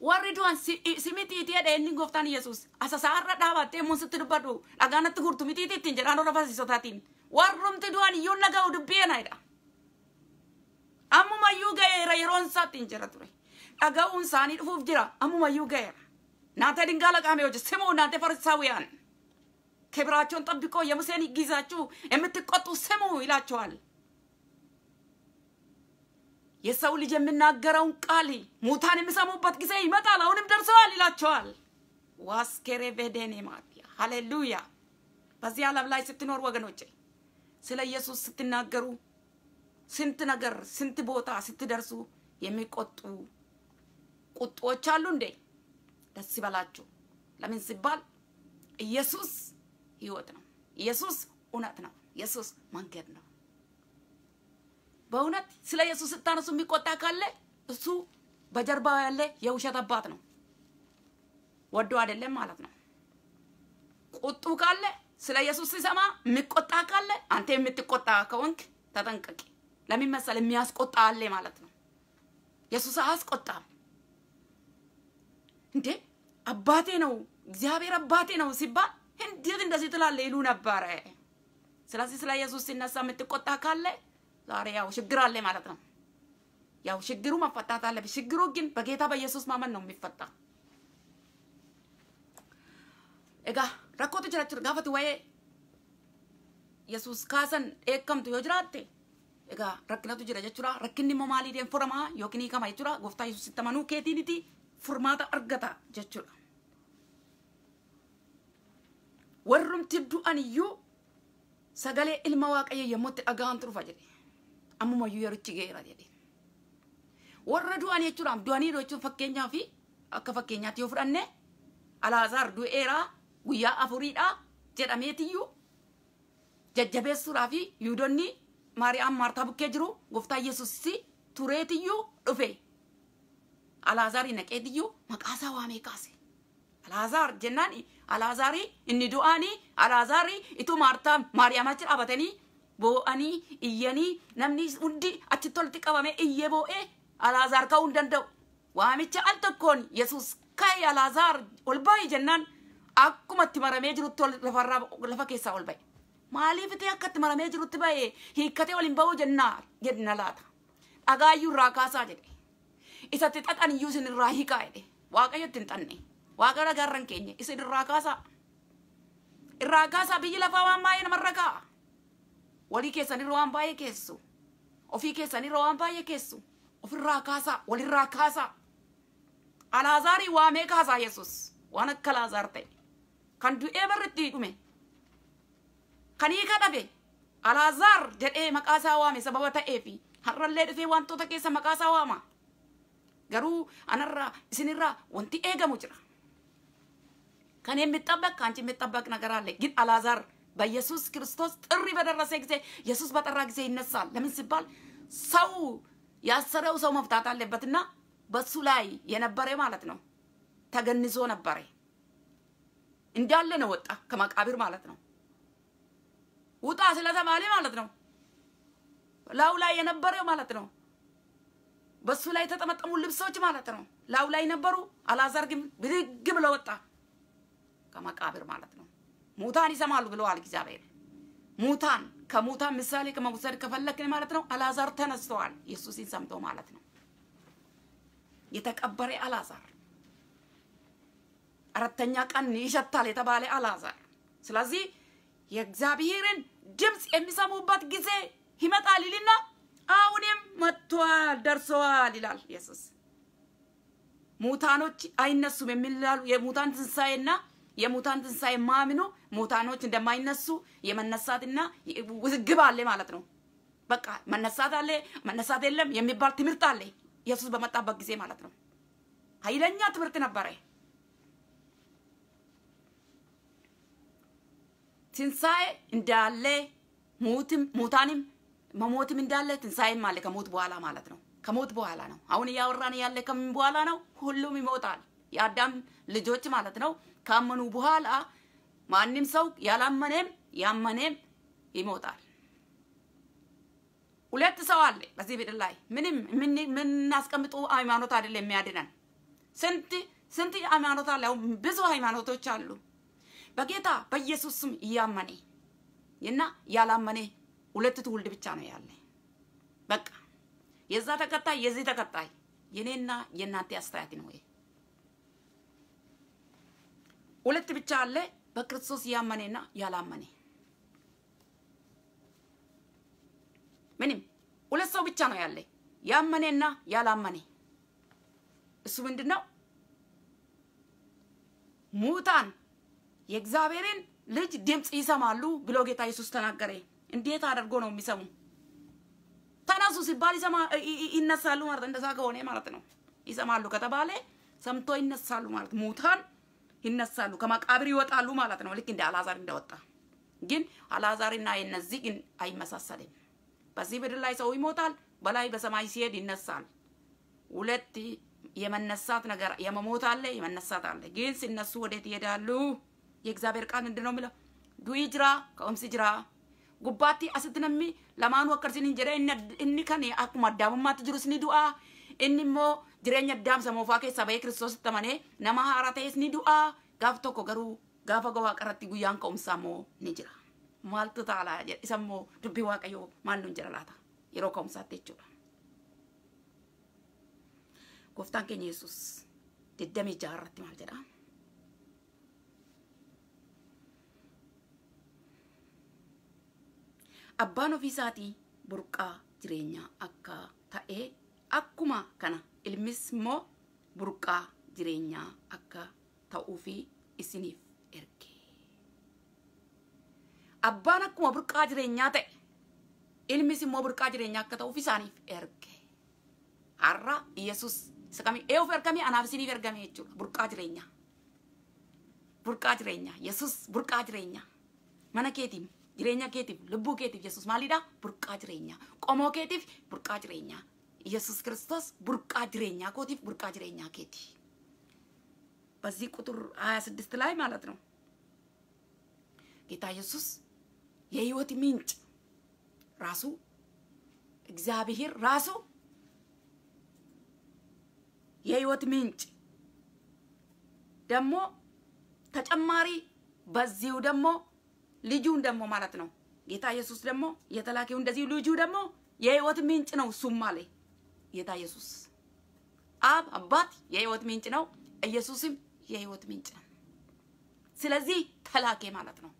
Warri du'an si mitiiti jedhee inni gooftaan Yesuus asasaarra dhaabattee immoo sitti dubbadhu dhagaa natti gurtu mitiiti ittiin jedhaan hora barsiisotaatiin warrumti du'an iyyuu na ga'u dubbii ena jedha. Ammumayyuu ga'eera yeroon isaa ittiin jira ture. Dhaga'uun isaanii dhufuuf jira ammumayyuu ga'eera. Naate dingaala qaame hoji simu naate farisaa wiyaan. Kibiraachoon xabbikoo yemuseen gizaachuu emitiqqoxu simu ilaachuwaal. የሰው ልጅ የሚናገረውን ቃል ሙታን የሚሰሙበት ጊዜ ይመጣል፣ አሁንም ደርሰዋል ይላቸዋል። ዋስኬሬ ቬዴኔ ማቲያ ሀሌሉያ። በዚህ ዓለም ላይ ስትኖር ወገኖቼ ስለ ኢየሱስ ስትናገሩ ስንት ነገር ስንት ቦታ ስትደርሱ የሚቆጡ ቁጦዎች አሉ እንዴ? ደስ ይበላችሁ። ለምን ሲባል ኢየሱስ ህይወት ነው። ኢየሱስ እውነት ነው። ኢየሱስ መንገድ ነው። በእውነት ስለ ኢየሱስ ስታነሱ የሚቆጣ ካለ እሱ በጀርባው ያለ የውሸት አባት ነው። ወዶ አይደለም ማለት ነው። ቁጡ ካለ ስለ ኢየሱስ ሲሰማ የሚቆጣ ካለ አንተ የምትቆጣ ከሆንክ ተጠንቀቂ። ለምን መሰል የሚያስቆጣ አለ ማለት ነው። ኢየሱስ አያስቆጣም እንዴ? አባቴ ነው እግዚአብሔር አባቴ ነው ሲባል እንዴት እንደዚህ ትላለህ ይሉ ነበረ። ስለዚህ ስለ ኢየሱስ ሲነሳ የምትቆጣ ካለ ዛሬ ያው ችግር አለ ማለት ነው። ያው ችግሩ መፈታት አለ። ችግሩ ግን በጌታ በኢየሱስ ማመን ነው የሚፈታ። እጋ ረኮቱ ጅራችሁ ጋፈት ወይ ኢየሱስ ካሰን ኤከምቱ ዮ እጋ ረክነቱ ጅራ ጀቹራ ረክኒ ሞ ማሊ ደን ፎረማ ዮኪኒ ከማ ጀቹራ ጎፍታ ኢየሱስ ተመኑ ከቲኒቲ ፉርማታ አርገታ ጀቹራ ወሩምቲ ትዱ አንዩ ሰገሌ ኢልማዋቀየ የሞት አጋንትሩ ትሩፋ amuma yerootti ga'eera jedhe. Warra du'an jechuudhaaf du'anii jechuun fakkeenyaa fi akka fakkeenyaatti yoo fudhanne alaasaar du'eeraa guyyaa afuriidhaa jedhameetiyyuu jajjabeessuudhaa fi yuudonni maariyaam maartaa bukkee jiru gooftaa yesuussi tureetiyyuu dhufe alaazaar naqeetiyyuu maqaasaa ala kaase. Alaazaar jennaan alaazaari inni du'aanii alaazaari ituu maartaa maariyaamachi dhaabatanii bo'anii iyyanii namni hundi achitti walitti qabame iyyee bo'ee alaazaar ka'uu hin danda'u. Waamicha al tokkoon Yesuus ka'ee alaazaar ol ba'ee jennaan akkuma itti maramee jirutti lafarraa lafa keessaa ol ba'e. Maaliif itee akka itti maramee jirutti ba'ee hiikkatee waliin ba'uu jennaa jedhina laata. Dhagaayyuu irraa kaasaa jedhe. Isatti xaxan iyyuu isin irraa hiikaa jedhe. Waaqayyo itti hin xanne. Waaqa dhagaa irra hin keenye isin irraa kaasaa. Irraa kaasaa biyyi lafaa waan baay'ee namarra kaa'a. wali kesa ni waliikeessanirra waan baay'ee keessu ofii keessanirra waan baay'ee keessu ofirraa kaasaa walirraa kaasaa alaazaarii wa me kasa yesus waan akka alaazaar ta'e kan du'ee barritti dhume kan hiika dhabe alaazaar jedhee maqaasaa waame sababa de wanto ta kesa makasa wa ma garu anarra isinirraa wanti ega mujra kan hin mixxabbak kan hin mixxabbak nagaraallee gid alazar በኢየሱስ ክርስቶስ ጥሪ በደረሰ ጊዜ ኢየሱስ በጠራ ጊዜ ይነሳል። ለምን ሲባል ሰው ያሰረው ሰው መፍታት አለበትና በሱ ላይ የነበረ ማለት ነው ተገንዞ ነበረ። እንዳለ ነው ወጣ ከመቃብር ማለት ነው። ውጣ ስለተባለ ማለት ነው። ላው ላይ የነበረ ማለት ነው። በሱ ላይ የተጠመጠሙ ልብሶች ማለት ነው ላው ላይ ነበሩ። አላዛር ግን ብድግ ብሎ ወጣ ከመቃብር ማለት ነው። ሙታን ይሰማሉ ብለዋል እግዚአብሔር። ሙታን ከሙታን ምሳሌ ከመውሰድ ከፈለክን ማለት ነው አላዛር ተነስተዋል። ኢየሱስን ሰምቶ ማለት ነው የተቀበረ አላዛር አራተኛ ቀን ይሸታል የተባለ አላዛር። ስለዚህ የእግዚአብሔርን ድምፅ የሚሰሙበት ጊዜ ይመጣል ይልና አሁንም መጥቷል ደርሰዋል ይላል ኢየሱስ። ሙታኖች አይነሱም የሚላሉ የሙታን ትንሣኤና የሙታን ትንሳኤ ማምኖ ሙታኖች እንደማይነሱ የመነሳትና ውዝግብ አለ ማለት ነው። በቃ መነሳት አለ መነሳት የለም የሚባል ትምህርት አለ ኢየሱስ በመጣበት ጊዜ ማለት ነው። ኃይለኛ ትምህርት ነበረ። ትንሳኤ እንዳለ ሙትም ሙታንም መሞትም እንዳለ ትንሳኤም አለ ከሞት በኋላ ማለት ነው። ከሞት በኋላ ነው አሁን እያወራን ያለ ከምን በኋላ ነው? ሁሉም ይሞታል። የአዳም ልጆች ማለት ነው ካመኑ በኋላ ማንም ሰው ያላመነም ያመነም ይሞታል። ሁለት ሰው አለ በዚህ ምድር ላይ ምንም የምናስቀምጡ ሃይማኖት አይደለም የሚያድነን። ስንት ስንት ሃይማኖት አለ? ብዙ ሃይማኖቶች አሉ። በጌታ በኢየሱስ ስም እያመነ እና ያላመነ ሁለት ትውልድ ብቻ ነው ያለ። በቃ የዛ ተከታይ የዚህ ተከታይ የኔና የእናንተ አስተያየት ነው ይሄ። ሁለት ብቻ አለ፣ በክርስቶስ ያመነና ያላመኔ ምንም ሁለት ሰው ብቻ ነው ያለ፣ ያመነና ያላመኔ እሱ ምንድን ነው? ሙታን የእግዚአብሔርን ልጅ ድምፅ ይሰማሉ ብሎ ጌታ ኢየሱስ ተናገረ። እንዴት አድርጎ ነው የሚሰሙ? ተነሱ ሲባል ይነሳሉ ማለት እንደዛ ከሆነ ማለት ነው። ይሰማሉ ከተባለ ሰምቶ ይነሳሉ ማለት ሙታን ይነሳሉ፣ ከመቃብር ይወጣሉ ማለት ነው። ልክ እንደ አላዛር እንደወጣ ግን አላዛርና የነዚህ ግን አይመሳሰልም። በዚህ ምድር ላይ ሰው ይሞታል፣ በላይ በሰማይ ሲሄድ ይነሳል። ሁለት የመነሳት ነገር የመሞት አለ፣ የመነሳት አለ። ግን ሲነሱ ወዴት ይሄዳሉ? የእግዚአብሔር ቃል ምንድን ነው የሚለው? ዱኢ ጅራ ከኦምሲ ጅራ ጉባቲ አስትነሚ ለማን ወከርሲን እንጀዳ እኒ ከን አኩማ አዳሙማት ጅሩስኒ ዱአ እኒሞ jireenya addaamsa moofaa keessaa bahee kiristoositti amanee nama haara ta'es ni du'aa gaaf tokko garuu gaafa gawaa qaratti guyyaan ka'umsaa immoo ni jira. Maaltu taala isa immoo dubbii waaqayyoo maal nuun jira laata yeroo ka'umsaatti jechuudha. Gooftaan keenya Yesuus digdamii jaarratti maal jedhaa? Abbaan ofii isaatii burqaa jireenyaa akka ta'e akkuma kana ilmis immoo burqaa jireenyaa akka ta'uufi isiniif erge. Abbaan akkuma burqaa jireenyaa ta'e ilmis immoo burqaa jireenyaa akka ta'uuf isaaniif erge. Har'a Iyesus isa kamii ee'uuf ergame anaaf isiniif ergame jechuudha burqaa jireenyaa. Burqaa jireenyaa Yesus burqaa jireenyaa mana keetiif jireenya keetiif lubbuu keetiif Yesus maalidha burqaa jireenyaa qomoo keetiif burqaa jireenyaa ኢየሱስ ክርስቶስ ቡርቃ ጅሬኛ ኮቲፍ ቡርቃ ጅሬኛ ኬቲ በዚህ ቁጥር 26 ላይ ማለት ነው። ጌታ ኢየሱስ የህይወት ምንጭ ራሱ እግዚአብሔር ራሱ የህይወት ምንጭ ደግሞ ተጨማሪ በዚሁ ደግሞ ልጁን ደግሞ ማለት ነው ጌታ ኢየሱስ ደግሞ የተላከው እንደዚሁ ልጁ ደግሞ የህይወት ምንጭ ነው እሱም ማለት ጌታ ኢየሱስ። አብ አባት የህይወት ምንጭ ነው፣ ኢየሱስም የህይወት ምንጭ ነው። ስለዚህ ተላኬ ማለት ነው።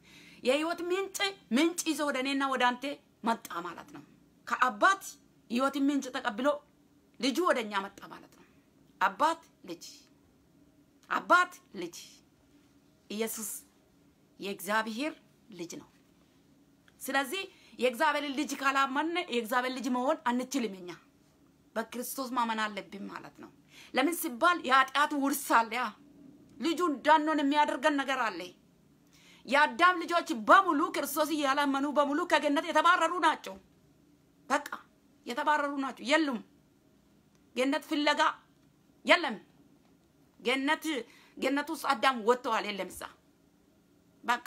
የህይወት ምንጭ ምንጭ ይዞ ወደ እኔና ወደ አንተ መጣ ማለት ነው። ከአባት ህይወት ምንጭ ተቀብሎ ልጁ ወደ እኛ መጣ ማለት ነው። አባት ልጅ፣ አባት ልጅ። ኢየሱስ የእግዚአብሔር ልጅ ነው። ስለዚህ የእግዚአብሔር ልጅ ካላመን የእግዚአብሔር ልጅ መሆን አንችልም እኛ። በክርስቶስ ማመን አለብን ማለት ነው። ለምን ሲባል የኃጢአት ውርስ አለ። ልጁ ዳኖን የሚያደርገን ነገር አለ። የአዳም ልጆች በሙሉ ክርስቶስ እያላመኑ በሙሉ ከገነት የተባረሩ ናቸው። በቃ የተባረሩ ናቸው። የሉም ገነት ፍለጋ የለም። ገነት ገነት ውስጥ አዳም ወጥተዋል። የለም እዛ በቃ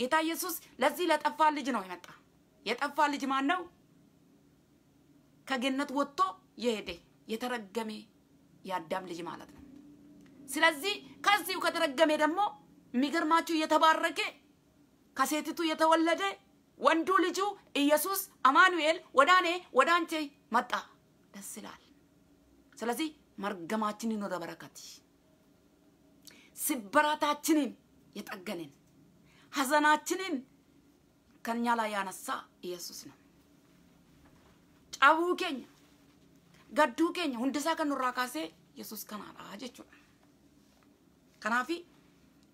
ጌታ ኢየሱስ ለዚህ ለጠፋ ልጅ ነው የመጣ። የጠፋ ልጅ ማን ነው? ከገነት ወጥቶ የሄደ የተረገመ የአዳም ልጅ ማለት ነው። ስለዚህ ከዚሁ ከተረገመ ደግሞ የሚገርማችሁ የተባረከ ከሴቲቱ የተወለደ ወንዱ ልጁ ኢየሱስ አማኑኤል ወደ እኔ ወደ አንቺ መጣ። ደስ ይላል። ስለዚህ መርገማችንን ወደ በረከት፣ ስበራታችንን የጠገንን፣ ሀዘናችንን ከኛ ላይ ያነሳ ኢየሱስ ነው። abu keenya gadduu keenya hundisaa kan nurraa kaasee yesus kanaadha jechuudha. Kanaaf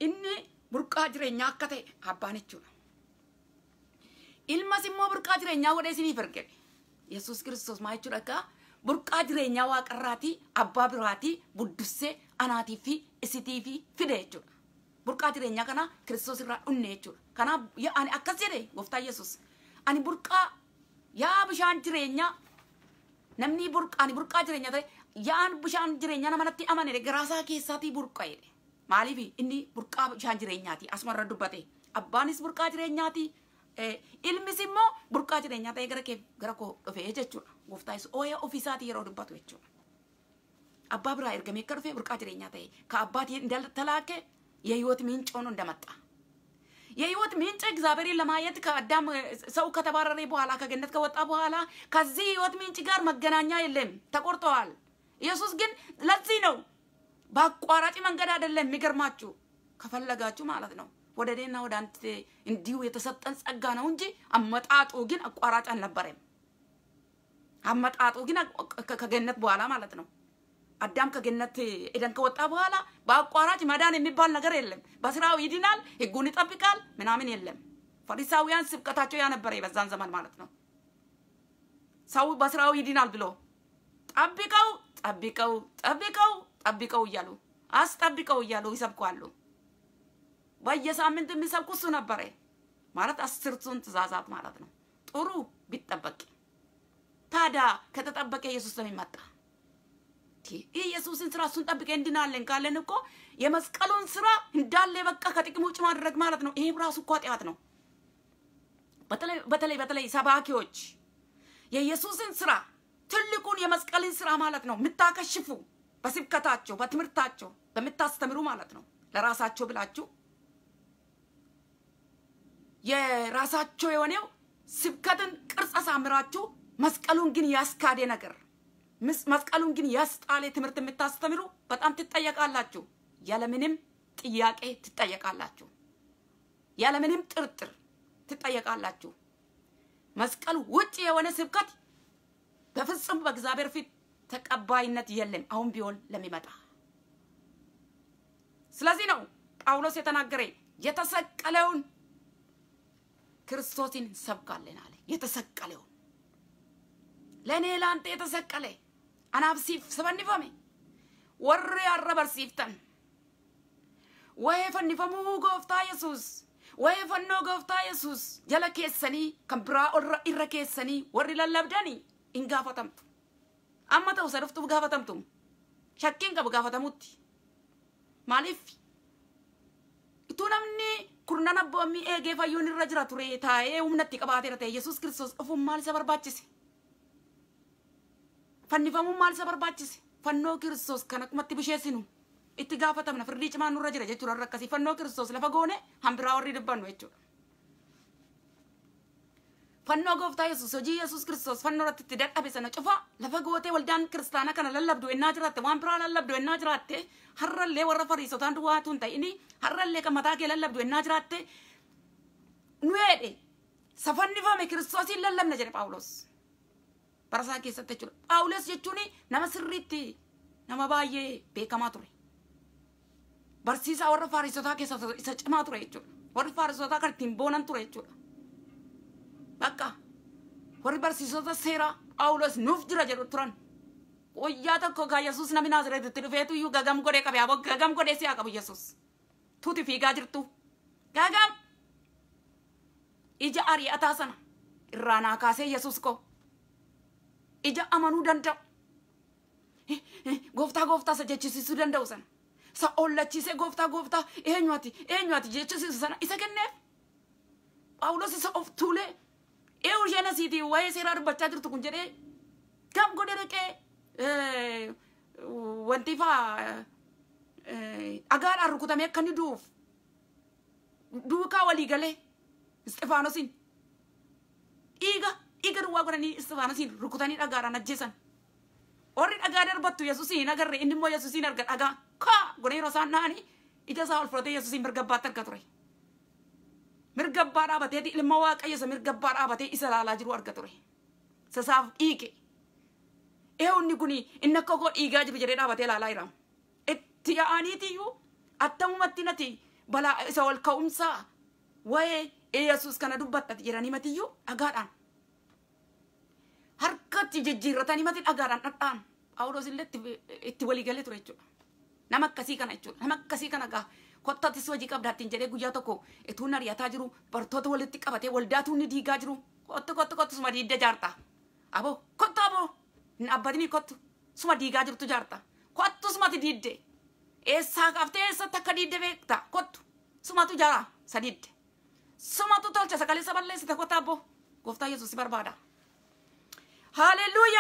inni burqaa jireenyaa akka ta'e abbaan jechuudha. Ilmas immoo burqaa jireenyaa godhee isiniif ergedhe. Yesuus kiristoos maa jechuudha akka burqaa jireenyaa waaqarraatii abbaa biraatii buddussee anaatii fi isitii fi fide jechuudha. Burqaa jireenyaa kana kiristoos irraa dhunne jechuudha. Kanaaf ani akkas jedhe gooftaa Yesuus ani burqaa yaa bishaan jireenyaa namni burqaan burqaa jireenya ta'e yaan bishaan jireenyaa nama natti amane garaasaa keessaatii burqa'edhe. Maaliif inni burqaa bishaan jireenyaati asmarra dubbate abbaanis burqaa jireenyaati ilmis immoo burqaa jireenyaa ta'e gara kee gara koo dhufee jechuudha gooftaas ooya ofiisaati yeroo dubbatu jechuudha. Abbaa biraa ergamee akka dhufee burqaa jireenyaa ta'e ka abbaatiin daldalaa kee yayyooti miincoon hundamatta. የህይወት ምንጭ እግዚአብሔርን ለማየት ከአዳም ሰው ከተባረረ በኋላ ከገነት ከወጣ በኋላ ከዚህ ህይወት ምንጭ ጋር መገናኛ የለም፣ ተቆርጠዋል። ኢየሱስ ግን ለዚህ ነው በአቋራጭ መንገድ አይደለም። የሚገርማችሁ ከፈለጋችሁ ማለት ነው ወደ እኔና ወደ አንተ እንዲሁ የተሰጠን ጸጋ ነው እንጂ አመጣጡ ግን አቋራጭ አልነበረም። አመጣጡ ግን ከገነት በኋላ ማለት ነው። አዳም ከገነት ኤደን ከወጣ በኋላ በአቋራጭ መዳን የሚባል ነገር የለም። በስራው ይድናል፣ ህጉን ይጠብቃል ምናምን የለም። ፈሪሳውያን ስብከታቸው ያነበረ በዛን ዘመን ማለት ነው። ሰው በስራው ይድናል ብሎ ጠብቀው ጠብቀው ጠብቀው ጠብቀው እያሉ አስጠብቀው እያሉ ይሰብኳሉ። በየሳምንት የሚሰብኩ እሱ ነበረ ማለት አስርቱን ትእዛዛት ማለት ነው። ጥሩ ቢጠበቅ ታዲያ ከተጠበቀ ኢየሱስ ለምን ይመጣ። የኢየሱስን ስራ እሱን ጠብቀ እንድናለን ካለን እኮ የመስቀሉን ስራ እንዳለ በቃ ከጥቅም ውጭ ማድረግ ማለት ነው። ይሄ ራሱ እኮ ኃጢአት ነው። በተለይ በተለይ ሰባኪዎች የኢየሱስን ስራ ትልቁን የመስቀልን ስራ ማለት ነው የምታከሽፉ በስብከታቸው፣ በትምህርታቸው፣ በምታስተምሩ ማለት ነው ለራሳቸው ብላችሁ የራሳቸው የሆነው ስብከትን ቅርጽ አሳምራችሁ መስቀሉን ግን ያስካደ ነገር መስቀሉን ግን ያስጣለ ትምህርት የምታስተምሩ በጣም ትጠየቃላችሁ። ያለምንም ጥያቄ ትጠየቃላችሁ። ያለምንም ጥርጥር ትጠየቃላችሁ። መስቀል ውጭ የሆነ ስብከት በፍጹም በእግዚአብሔር ፊት ተቀባይነት የለም፣ አሁን ቢሆን ለሚመጣ። ስለዚህ ነው ጳውሎስ የተናገረ የተሰቀለውን ክርስቶስን እንሰብካለን አለ። የተሰቀለውን ለእኔ ለአንተ የተሰቀለ أنا بسيف سبني فمي وري الرب سيفتن وهي فني فمو قفتا يسوس وهي فنو قفتا يسوس جلا كيسني كم برا أر إر كيسني وري للبداني إن قافتمت أما توصرفتم قافتمتم شاكين قب قافتموتي maaliif ituu namni kurnan abboomii eegee fayyuun irra jira ture taa'ee humnatti qabaatee ta'e yesus kiristoos ofuun maal isa barbaachise fannifamuun maal isa barbaachise? Fannoo kiristoos kan akkumatti bisheessinu itti gaafatamna firdii cimaan nurra jira jechuudha warra akkasii fannoo kiristoos lafa goone hambiraa warri dhibbannu jechuudha. Fannoo gooftaa Yesuus hojii Yesuus kiristoos fannoo irratti itti dadhabe sana cufa lafa gootee waldaan kiristaanaa kana lallabdu ennaa jiraatte waan biraa lallabdu ennaa jiraatte har'allee warra fariisotaan duwwaatu hin ta'ini har'allee kan mataa kee lallabdu ennaa jiraatte nu eedhe safannifame kiristoosiin lallabna jedhe Phaawulos. barasaa keessatti jechuudha. Phaawules jechuun nama sirriitti nama baay'ee beekamaa ture. Barsiisaa warra faarisotaa keessaa isa cimaa ture jechuudha. Warri faarisotaa kan ittiin boonan ture jechuudha. Bakka warri barsiisota seeraa Phaawules nuuf jira jedhu turan. Wayyaa tokko gaa Yesuus namni Naazreetitti dhufeetu iyyuu gagam godhee qabee aboo gagam godhee si haa qabu Yesuus. Tuuti fiigaa jirtu. Gagam ija ari'ataa sana irraa naa kaasee Yesuus koo. ija amanuu danda'u. Gooftaa gooftaa isa jechisiisuu danda'u sana. Isa ollachiisee gooftaa gooftaa eenyuati eenyuati jechisiisu sana isa kenneef. Phaawulos isa of tuulee ee ursheen asiitii waa'ee seeraa dubbachaa jirtu kun jedhee gam godhe reqee wanti faa dhagaadhaan rukutamee akkanni du'uuf duukaa walii galee Isxifaanosiin dhiiga dhiiga duwwaa godhanii istifaanasiin rukutanii dhagaadhaan ajjeesan. Warri dhagaa darbattu Yesuus hin agarre inni immoo Yesuus hin arga dhagaa kaa godhee yeroo isaan dhahanii ija isaa ol fudhatee Yesuus mirgabbaatti arga ture. Mirgabbaa dhaabatee ilma waaqayyo isa mirgabbaa dhaabatee isa ilaalaa jiru arga ture. Sasaaf dhiige. Eewwanni kun inni akka koo dhiigaa jiru jedhee dhaabatee ilaalaa jira. Itti yaa'aniitiyyuu attamumatti nati balaa isa ol ka'umsaa wayee Yesuus kana dubbatta jedhanii matiyyuu dhagaadhaan harkatti jijjiirratanii mati dhagaadhaan dhadhaan Phaawulos illee itti walii galee ture jechuudha. Nama akkasii kana jechuudha. Nama akkasii kana gaa kottatis hojii qabdaattiin jedhee guyyaa tokko etuun ari'ataa jiru bartoota walitti qabatee waldaa tuunni diigaa jiru. Kottu kottu kottu suma diidda jaarta. Aboo kottu aboo hin dhaabbatni kottu suma diigaa jirtu jaarta. Kottu sumati diidde. Eessaa qaftee eessatti akka diidde beekta kottu sumatu jaara sadiidde. Sumatu tolcha sagalee sita kotta aboo gooftaa Yesuus barbaada. ሃሌሉያ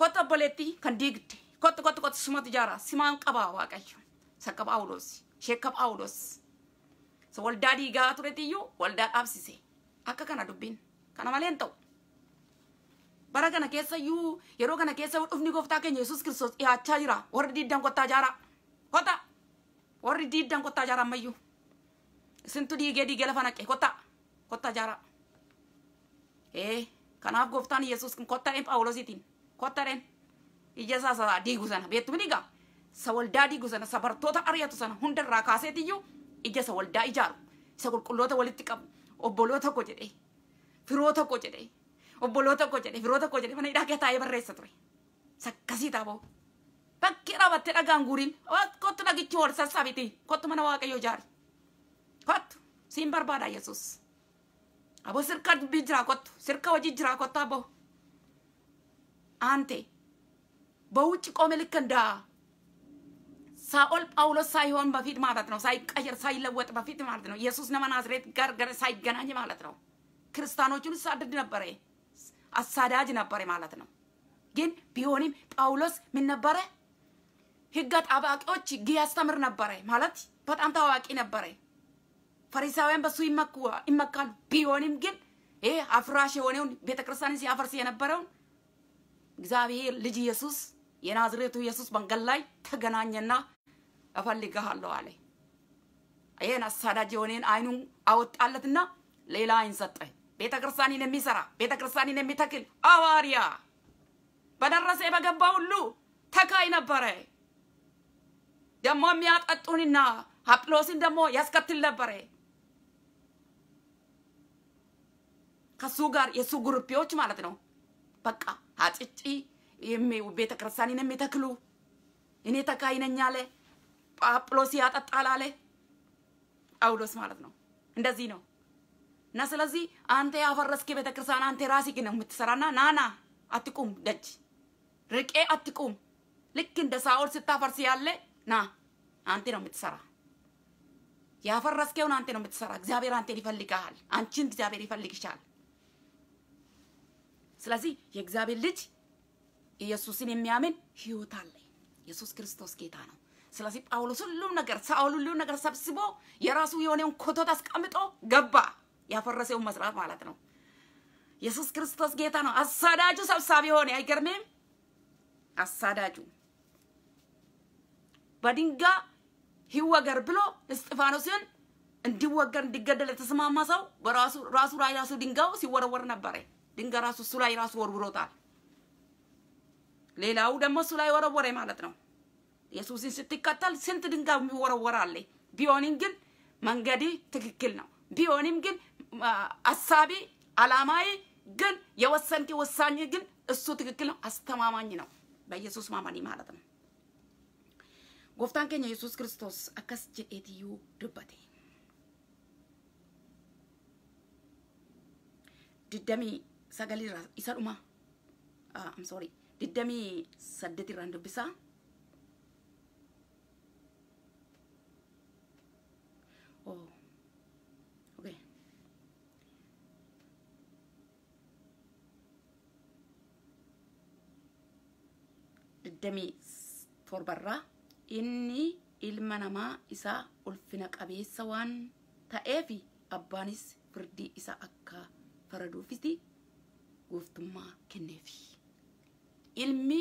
ኮተ ቦሌቲ ከንዲግድ ኮት ኮት ኮት ስሞት ጃራ ሲማን ቀባ ዋቀዩ ሰቀብ አውሎስ ሼከብ አውሎስ ወልዳ ዲጋ ቱሬትዩ ወልዳ ቃብሲሴ አከ ከና ዱቢን ከና ማሌን ተው bara kana keessa iyyuu yeroo kana keessa dhufni gooftaa keenya yesus kiristoos dhiyaachaa jira warri diiddan kottaa jaara kota warri diiddan kottaa jaara ammayyuu isintu dhiigee dhiigee lafa naqe kottaa kottaa jaara ee Kanaaf gooftaan Yesuus kun kottareen Phaawulosiitiin kottareen ija isaa isaa diigu sana beektu dhigaa isa waldaa diigu sana sabartoota ari'atu sana hundarraa kaaseetiyyuu ija isa waldaa ijaaru isa qulqulloota walitti qabu obboloo tokko jedhee firoo tokko jedhee obboloo tokko jedhee firoo tokko jedhee mana hidhaa taa'ee barreessa ture sakkasii taaboo bakki dhabatte dhagaan guuriin kottu dhagichi wal sassaabiti kottu mana waaqayyoo jaari kottu siin barbaada Yesuus. Abo sirka dubbii jiraa kottu. Sirka hojii jiraa kottu abo. በውጭ ቆሜ ልክ እንደ ሳኦል ጳውሎስ ሳይሆን በፊት ማለት ነው። ሳይቀየር ሳይለወጥ በፊት ማለት ነው። ኢየሱስ ነመናዝሬት ጋር ሳይገናኝ ማለት ነው። ክርስቲያኖቹን ሳድድ ነበረ፣ አሳዳጅ ነበረ ማለት ነው። ግን ቢሆንም ጳውሎስ ምን ነበረ? ህግ አጣባቂዎች ህግ ያስተምር ነበረ ማለት በጣም ታዋቂ ነበረ። ፈሪሳውያን በሱ ይመካሉ። ቢሆንም ግን ይህ አፍራሽ የሆነውን ቤተክርስቲያን ሲያፈርስ የነበረውን እግዚአብሔር ልጅ ኢየሱስ የናዝሬቱ ኢየሱስ መንገድ ላይ ተገናኘና እፈልግሃለሁ አለ። ይሄን አሳዳጅ የሆነን አይኑን አወጣለትና ሌላ አይን ሰጠ። ቤተክርስቲያንን የሚሰራ ቤተ ቤተክርስቲያንን የሚተክል አዋርያ በደረሰ በገባ ሁሉ ተካይ ነበረ። ደግሞ የሚያጠጡንና አጵሎስን ደግሞ ያስከትል ነበረ። ከሱ ጋር የሱ ጉርቤዎች ማለት ነው። በቃ አጭጪ ቤተ ክርስቲያንን የሚተክሉ እኔ ተካይ ነኝ አለ። ጳጳሎስ ያጠጣል አለ። ጳውሎስ ማለት ነው። እንደዚህ ነው እና ስለዚህ አንተ ያፈረስክ ቤተ ክርስቲያን አንተ ራስህ ነው የምትሰራና ናና አትቁም ደጅ ርቄ አትቁም። ልክ እንደ ሳኦል ስታፈርስ ያለ ና አንተ ነው የምትሰራ። ያፈረስከውን አንተ ነው የምትሰራ። እግዚአብሔር አንተን ይፈልግሃል። አንቺን እግዚአብሔር ይፈልግሻል። ስለዚህ የእግዚአብሔር ልጅ ኢየሱስን የሚያምን ህይወት አለ። ኢየሱስ ክርስቶስ ጌታ ነው። ስለዚህ ጳውሎስ ሁሉም ነገር ሳውል ሁሉም ነገር ሰብስቦ የራሱ የሆነውን ኮቶት አስቀምጦ ገባ። ያፈረሰውን መስራት ማለት ነው። ኢየሱስ ክርስቶስ ጌታ ነው። አሳዳጁ ሰብሳቢ ሆነ። አይገርምም? አሳዳጁ በድንጋ ሂወገር ብሎ እስጢፋኖስን እንዲወገር እንዲገደል የተስማማ ሰው በራሱ ራሱ ድንጋው ሲወረወር ነበረ። ድንጋይ ራሱ እሱ ላይ ራሱ ወርውሮታል። ሌላው ደግሞ እሱ ላይ ወረወረ ማለት ነው። ኢየሱስን ስትከተል ስንት ድንጋይ የሚወረወር ቢሆንም ግን መንገዲ ትክክል ነው። ቢሆንም ግን አሳቢ አላማዬ ግን የወሰንቲ ወሳኝ ግን እሱ ትክክል ነው፣ አስተማማኝ ነው። በኢየሱስ ማማኒ ማለት ነው። ጎፍታን ኬኛ ኢየሱስ ክርስቶስ አከስ ጀኤትዩ ድበቴ ድደሚ sagalirraa isa dhumaa ah, I'm sorry digdamii irraan dubbisaa oh torbarraa inni ilma namaa isaa ulfina qabeessa waan fi abbaanis firdii isaa akka faraduufis gooftummaa kenneefi. Ilmi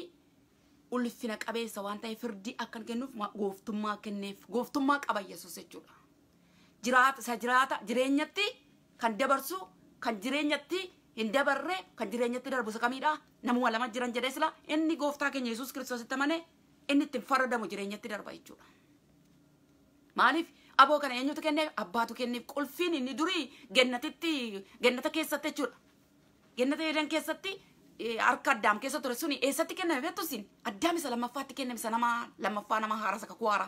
ulfina qabeessa waan ta'e firdii akkan kennuuf gooftummaa kenneef gooftummaa qaba Yesuus jechuudha. Jiraata isa jiraata jireenyatti kan dabarsu kan jireenyatti hin dabarre kan jireenyatti darbu isa kamiidha namuma lama jiran jedhee sila inni gooftaa keenya Yesuus kiristoositti amane inni ittiin faradamu jireenyatti darba jechuudha. Maaliif aboo kana eenyutu kenneef abbaatu kenneef qulfiin inni durii gennatitti gennata keessatti jechuudha. gennata heedan keessatti harka addaam keessa ture suni eessatti kenname beektu isin addaam isa lammaffaatti kenname isa namaa lammaffaa nama haarasa kakuwaara.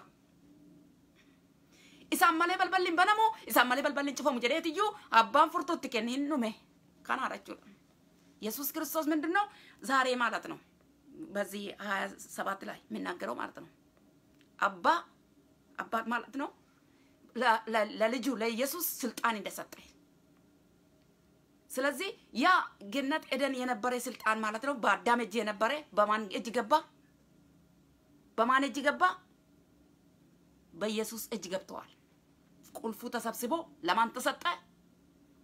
Isaan malee balballi hin banamu isaan malee balballi hin cufamu jedheetiyyuu abbaan furtuutti kenne hin dhume kanaadha jechuudha. Yesuus ክርስቶስ ምንድን ነው ዛሬ ማለት ነው በዚህ ሀያ ሰባት ላይ የምናገረው ማለት ነው አባ አባት ማለት ነው ለልጁ ለኢየሱስ ስልጣን እንደሰጠ ስለዚህ ያ ገነት ኤደን የነበረ ስልጣን ማለት ነው በአዳም እጅ የነበረ በማን እጅ ገባ? በማን እጅ ገባ? በኢየሱስ እጅ ገብተዋል። ቁልፉ ተሰብስቦ ለማን ተሰጠ?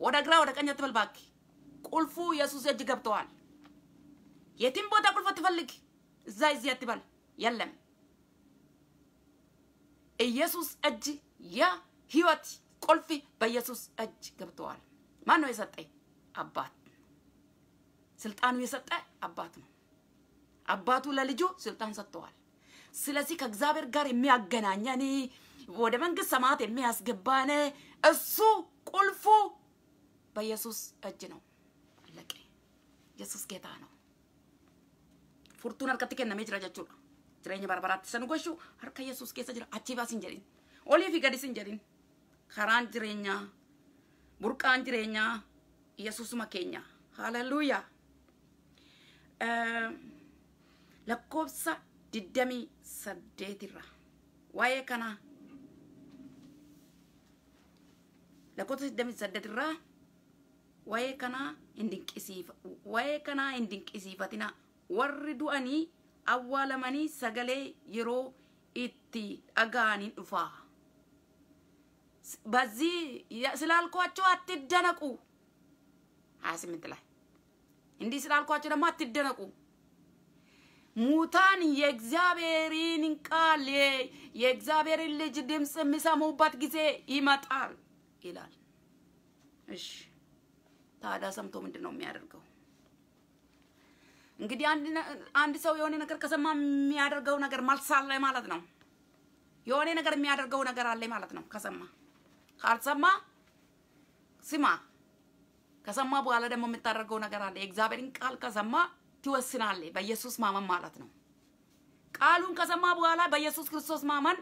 ወደ ግራ ወደ ቀኝ አትበል ባክ? ቁልፉ ኢየሱስ እጅ ገብተዋል። የትም ቦታ ቁልፍ አትፈልግ፣ እዛ እዚህ አትበል። የለም ኢየሱስ እጅ የህይወት ቁልፍ በኢየሱስ እጅ ገብተዋል። ማን ነው የሰጠኝ? አባት ስልጣኑ የሰጠ አባት ነው። አባቱ ለልጁ ስልጣን ሰጥተዋል። ስለዚህ ከእግዚአብሔር ጋር የሚያገናኘን ወደ መንግስት ሰማያት የሚያስገባን እሱ ቁልፉ በኢየሱስ እጅ ነው። አለቀ። ኢየሱስ ጌታ ነው። ፉርቱን አልከትከን ነው ይችላል ጅሬኝ በርበራት ሰንጎሹ አርከ ኢየሱስ ጌታ ጅራ አቺባ ሲንጀሪን ኦሊፊ ገዲ ሲንጀሪን ካራን ጅሬኛ ቡርቃን ጅሬኛ Yesusuma keenya haalelluuyaa lakkoobsa digdamii saddeetirra waa'ee kana lakkoobsa waa'ee kanaa hin warri du'anii awwaalamanii sagalee yeroo itti dhaga'anii dhufaa bazii achoo atti danaqu ሀያ ስምንት ላይ እንዲህ ስላልኳቸው ደግሞ አትደነቁ። ሙታን የእግዚአብሔርን ቃል የእግዚአብሔርን ልጅ ድምፅ የሚሰሙበት ጊዜ ይመጣል ይላል። እሺ ታዲያ ሰምቶ ምንድን ነው የሚያደርገው? እንግዲህ አንድ ሰው የሆነ ነገር ከሰማ የሚያደርገው ነገር መልስ አለ ማለት ነው። የሆነ ነገር የሚያደርገው ነገር አለ ማለት ነው። ከሰማ ካልሰማ ስማ ከሰማ በኋላ ደግሞ የምታደርገው ነገር አለ። የእግዚአብሔርን ቃል ከሰማ ትወስናለ። በኢየሱስ ማመን ማለት ነው። ቃሉን ከሰማ በኋላ በኢየሱስ ክርስቶስ ማመን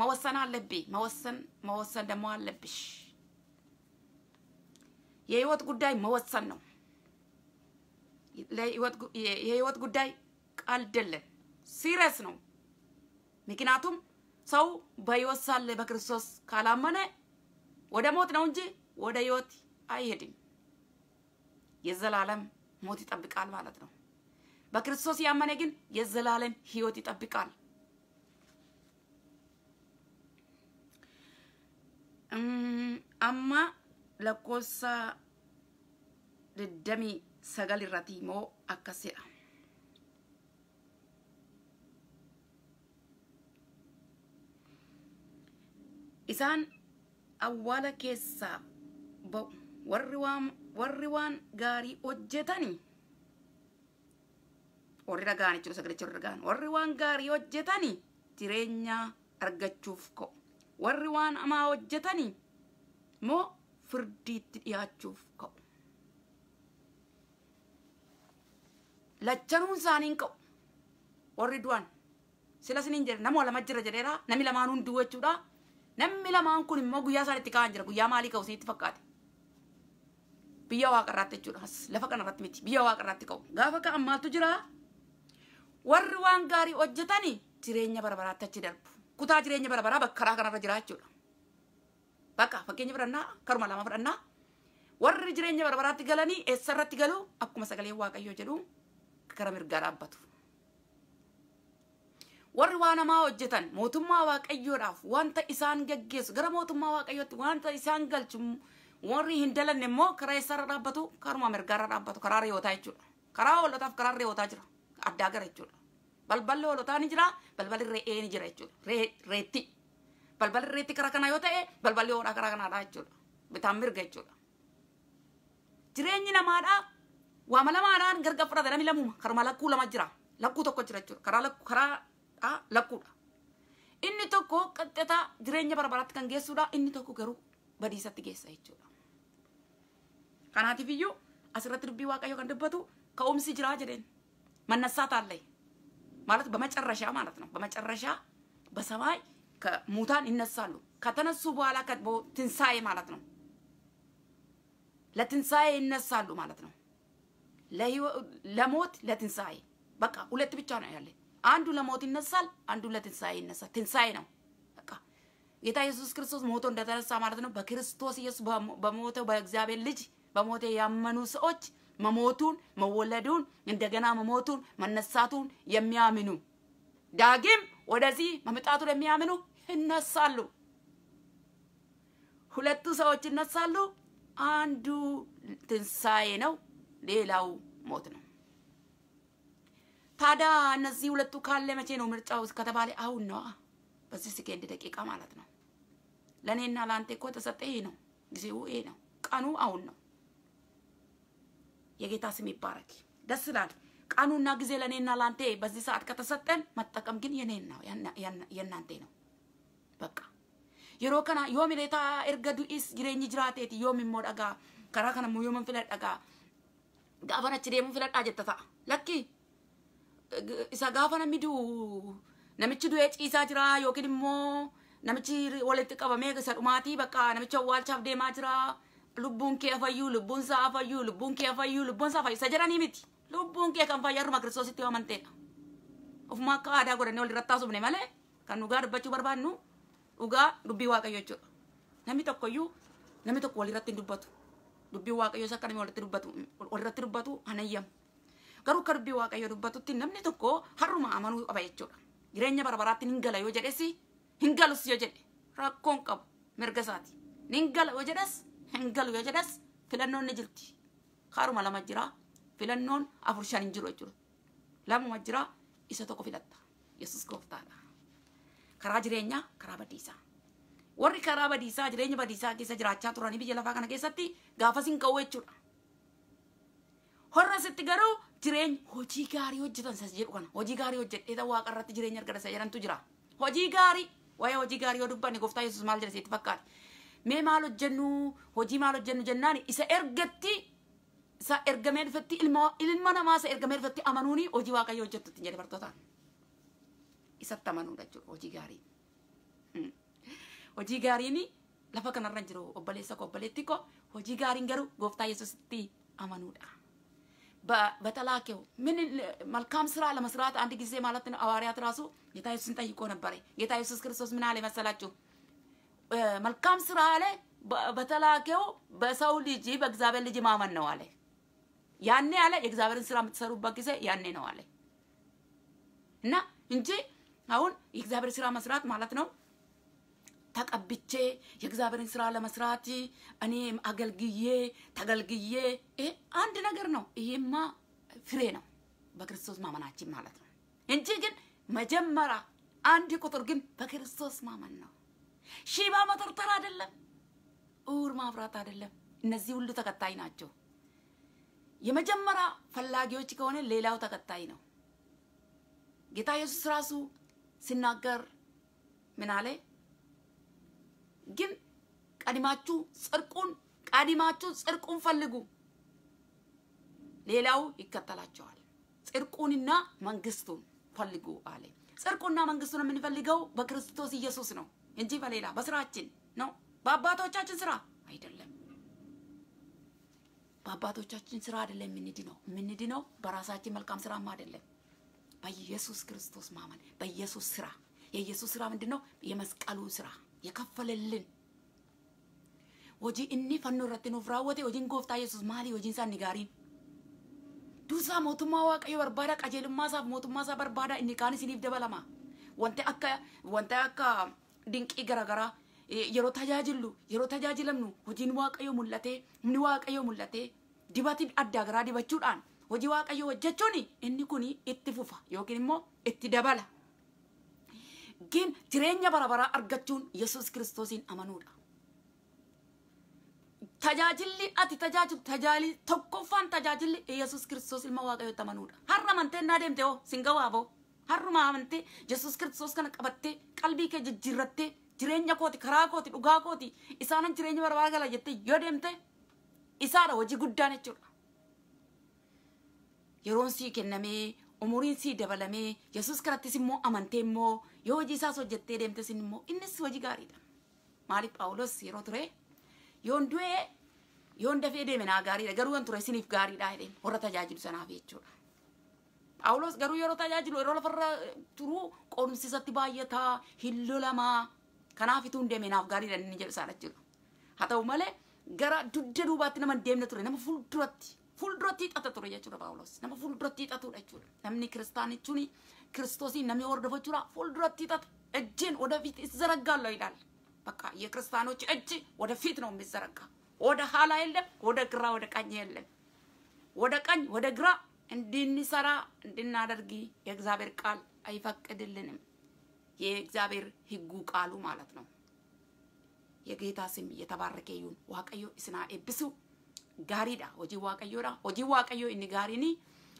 መወሰን አለብ። መወሰን መወሰን ደግሞ አለብሽ። የህይወት ጉዳይ መወሰን ነው። የህይወት ጉዳይ ቀልድልን ሲሪየስ ነው። ምክንያቱም ሰው በህይወት ሳለ በክርስቶስ ካላመነ ወደ ሞት ነው እንጂ ወደ ህይወት አይሄድም። የዘላለም ሞት ይጠብቃል ማለት ነው። በክርስቶስ ያመነ ግን የዘላለም ህይወት ይጠብቃል። አማ ለኮሳ ድደሚ ሰገል ኢረቲ ሞ አከሴዳ ኢሳን አዋለ ኬሳ በው warri waan gaarii hojjetanii warri ragaan jechuudha sagalecha warri ragaan warri waan gaarii hojjetanii jireenya argachuuf ka'u warri waan amaa hojjetanii moo firdiitti dhiyaachuuf ka'u lachanuun isaanii hin ka'u warri du'an sila siniin jedhe nama lama jira jedheeraa namni lamaan hunduu jechuudha namni lamaan kun immoo guyyaa isaan itti ka'an jira guyyaa maalii ka'u isinitti fakkaate biyya waaqarraatti jechuudhas lafa kanarratti miti biyya waaqarraatti ka'u gaafa ka'an maaltu jira warri waan gaarii hojjetani jireenya barabaraatti achi darbu kutaa jireenya barabaraa bakka karaa kanarra jira jechuudha bakka fakkeenya fudhannaa karuma lama fudhannaa warri jireenya barabaraatti galanii eessarratti galu akkuma sagaleen waaqayyoo jedhu gara mirgaa dhaabbatu warri waan hamaa hojjetan mootummaa waaqayyoodhaaf wanta isaan gaggeessu gara mootummaa waaqayyootti wanta isaan galchu warri hin dalanne immoo karaa eessarra dhaabbatu karuma mirgaarra dhaabbatu karaa reeyootaa jechuudha karaa hoolotaaf karaa reeyootaa jira addaa gara jechuudha balballi hoolotaa ni jira balballi re'ee ni jira jechuudha reetti balballi reetti karaa kana yoo ta'e balballi hoolaa karaa kanaadha jechuudha bitaan mirga jechuudha jireenyi namaadhaa waama lamaadhaan gargar fudhatanami lamuma karuma lakkuu lama jira lakkuu tokko jira jechuudha karaa lakkuu karaa lakkuudha inni tokko qaxxataa jireenya bara baraatti kan geessudha inni tokko garuu badiisatti geessa jechuudha. Kanaatiif iyyuu asirratti dubbii waaqayyoo kan dubbatu ka'umsi jira jedheen mannasaa taalle ማለት በመጨረሻ ማለት ነው። በመጨረሻ በሰማይ ከሙታን ይነሳሉ። ከተነሱ በኋላ ትንሣኤ ማለት ነው። ለትንሣኤ ይነሳሉ ማለት ነው። ለሞት ለትንሣኤ በቃ ሁለት ብቻ ነው ያለ። አንዱ ለሞት ይነሳል፣ አንዱ ለትንሣኤ ይነሳል። ትንሣኤ ነው በቃ ጌታ ኢየሱስ ክርስቶስ ሞቶ እንደተነሳ ማለት ነው። በክርስቶስ ኢየሱስ በሞተው በእግዚአብሔር ልጅ በሞቴ ያመኑ ሰዎች መሞቱን፣ መወለዱን፣ እንደገና መሞቱን፣ መነሳቱን የሚያምኑ ዳግም ወደዚህ መምጣቱን የሚያምኑ ይነሳሉ። ሁለቱ ሰዎች ይነሳሉ። አንዱ ትንሣኤ ነው፣ ሌላው ሞት ነው። ታዲያ እነዚህ ሁለቱ ካለ መቼ ነው ምርጫው ከተባለ አሁን ነው፣ በዚህ ሴኬንድ ደቂቃ ማለት ነው። ለእኔና ለአንተ እኮ ተሰጠ ይሄ ነው፣ ጊዜው ይሄ ነው፣ ቀኑ አሁን ነው። የጌታ ስም ይባረክ። ደስ ይላል። ቀኑና ጊዜ ለእኔና ለአንተ በዚህ ሰዓት ከተሰጠን መጠቀም ግን የኔ ነው የእናንተ ነው። በቃ የሮ ከና ዮም እርገዱ ኢስ ጅሬኝ ጅራቴት ዮም ሞ ደጋ ከራ ከነ ሙ ዮምን ፍለ ጀተታ ለኪ ኢሳ ጋፈነ ሚዱ ነምቺ ዱ የጪሳ ጅራ ዮኪድ ነምቺ ወለት ቀበሜ ሰዱማቲ በቃ ነምቺ ዋልቻፍ ዴማ ጅራ lubbuun kee fayyuu, lubbuun isaa fayyuu, lubbuun kee fayyuu, lubbuun isaa fayyuu. Isa jedhanii miti. Lubbuun kee kan fayyaa haruma kiristoositti yoo amanteedha. Ofuma akka aadaa godhannee wal irratti haasofne malee kan dhugaa dubbachuu barbaadnu dhugaa dubbii waaqayyoo jechuudha. Namni tokkoyyuu namni tokko wal irratti hin dubbatu. Dubbii waaqayyoo isa akka namni walitti dubbatu wal irratti dubbatu hanayyamu. Garuu akka dubbii waaqayyoo dubbatutti namni tokko haruma amanuu qaba jechuudha. Jireenya barbaraatti hin gala yoo jedhes hin galus yoo jedhe rakkoon qabu mirga isaati. Nin gala yoo jedhes hingalu yoo jedhes filannoon ni jirti. Kaaruma lama jira filannoon afur shan hin jiru jechuudha. Lamuma jira isa tokko filatta. Yesus gooftaadha. Karaa jireenyaa karaa badiisaa. Warri karaa badiisaa jireenya badiisaa keessa jiraachaa turanii biyya lafaa kana keessatti gaafasiin ka'u jechuudha. Horra asitti garuu jireenya hojii gaarii hojjetan isa jedhu kana hojii gaarii hojjedhee ta'uu waaqa irratti jireenya argatan isa jedhantu jira. Hojii gaarii waa'ee hojii gaarii yoo dubbanne gooftaa Yesus maal jedhese itti fakkaate mee maal hojjennu hojii maal hojjennu jennaan isa ergatti isa ergamee dhufetti ilma namaa isa ergamee dhufetti amanuun hojii waaqayyo hojjettu ittiin jedhe bartootaan. Isatti amanuu jechuudha hojii gaarii Hojii gaariin lafa kanarra jiru obboleessa koo obboleetti koo hojii gaariin garuu gooftaa Yesuusitti amanuudha. batalaa min malkaam siraa lama siraa ta'an digisee maalatti awaariyaa tiraasu geetaa yesuus hin ጠይቆ ነበረ። nabbare geetaa yesuus kiristoos minaalee መሰላችሁ? መልካም ስራ አለ በተላከው በሰው ልጅ በእግዚአብሔር ልጅ ማመን ነው አለ። ያኔ አለ የእግዚአብሔርን ስራ የምትሰሩበት ጊዜ ያኔ ነው አለ እና እንጂ አሁን የእግዚአብሔር ስራ መስራት ማለት ነው ተቀብቼ የእግዚአብሔርን ስራ ለመስራት እኔ አገልግዬ ተገልግዬ ይሄ አንድ ነገር ነው። ይሄማ ፍሬ ነው በክርስቶስ ማመናችን ማለት ነው እንጂ ግን መጀመሪያ አንድ ቁጥር ግን በክርስቶስ ማመን ነው። ሺባ መጠርጠር አይደለም፣ እውር ማፍራት አይደለም። እነዚህ ሁሉ ተከታይ ናቸው። የመጀመሪያ ፈላጊዎች ከሆነ ሌላው ተከታይ ነው። ጌታ ኢየሱስ ራሱ ሲናገር ምን አለ? ግን ቀድማችሁ ጽድቁን ቀድማችሁ ጽድቁን ፈልጉ፣ ሌላው ይከተላቸዋል። ጽድቁንና መንግስቱን ፈልጉ አለ። ጽድቁና መንግስቱን የምንፈልገው በክርስቶስ ኢየሱስ ነው። እንጂ በሌላ በስራችን ነው። በአባቶቻችን ስራ አይደለም። በአባቶቻችን ስራ አይደለም የምንድነው። የምንድነው በራሳችን መልካም ስራም አይደለም። በኢየሱስ ክርስቶስ ማመን፣ በኢየሱስ ስራ። የኢየሱስ ስራ ምንድነው? የመስቀሉ ስራ የከፈለልን ወጂ እኒ ፈኖ ረትኑ ፍራወቴ ወጂን ጎፍታ ኢየሱስ ማሊ ወጂን ሳኒ ጋሪን ዱሳ ሞቱማ ዋቀዮ በርባዳ ቀጀልማ ሳፍ ሞቱማ ሳ በርባዳ እኒ ካኒ ሲኒፍ ደበለማ ወንተ አካ ወንተ አካ dinqii garaagaraa yeroo tajaajillu yeroo tajaajilamnu hojiin waaqayyoo mul'atee humni waaqayyoo mul'atee dibati adda garaa dibachuudhaan hojii waaqayyoo hojjechuun inni kun itti fufa yookiin immoo itti dabala. Gin jireenya barabaraa argachuun Yesuus kiristoosiin amanuudha. Tajaajilli ati tajaajilu tajaajili tokkoffaan tajaajilli Yesuus kiristoos ilma waaqayyootti amanuudha. Har'a amanteen naa deemte hoo sin gawaaboo. har'uma amantee Yesuus Kiristoos kana qabattee qalbii kee jijjiirrattee jireenya kooti karaa kooti dhugaa kooti isaanan jireenya barbaada gala jettee yoo deemte isaadha hojii guddaan jechuudha. Yeroon sii kennamee umuriin sii dabalamee Yesuus karattis immoo amantee immoo yoo hojii isaas hojjettee deemtes immoo innis hojii gaariidha. Maaliif Phaawulos yeroo ture yoon du'ee yoon dafee deeme naa gaariidha garuu waan ture isiniif gaariidha jedheen warra tajaajilu sanaaf jechuudha. Phaawulos garuu yeroo tajaajilu yeroo lafarra turu qoomsisatti baay'ataa hin lolamaa. Kanaaf ituu hin deemee naaf gaariidha inni jedhu isaadha jechuudha. Haa ta'u malee gara dudda duubaatti nama deemna ture nama fuulduratti fuulduratti hixata ture jechuudha Phaawulos. Nama fuulduratti hixatudha jechuudha. Namni kiristaan jechuun kiristoosii namni hordofa jechuudha fuulduratti hixata. Ejjiin ወደፊት ይዘረጋል ይላል። በቃ የክርስቲያኖች እጅ ወደፊት ነው የሚዘረጋ። ወደ ኋላ የለም፣ ወደ ግራ ወደ ቀኝ የለም። ወደ ቀኝ ወደ ግራ እንድንሰራ እንድናደርግ የእግዚአብሔር ቃል አይፈቅድልንም። የእግዚአብሔር ህጉ ቃሉ ማለት ነው። የጌታ ስም የተባረከ ይሁን። ዋቀዮ እስና ኤብሱ ጋሪዳ ወጂ ዋቀዮራ ወጂ ዋቀዮ እኒ ጋሪኒ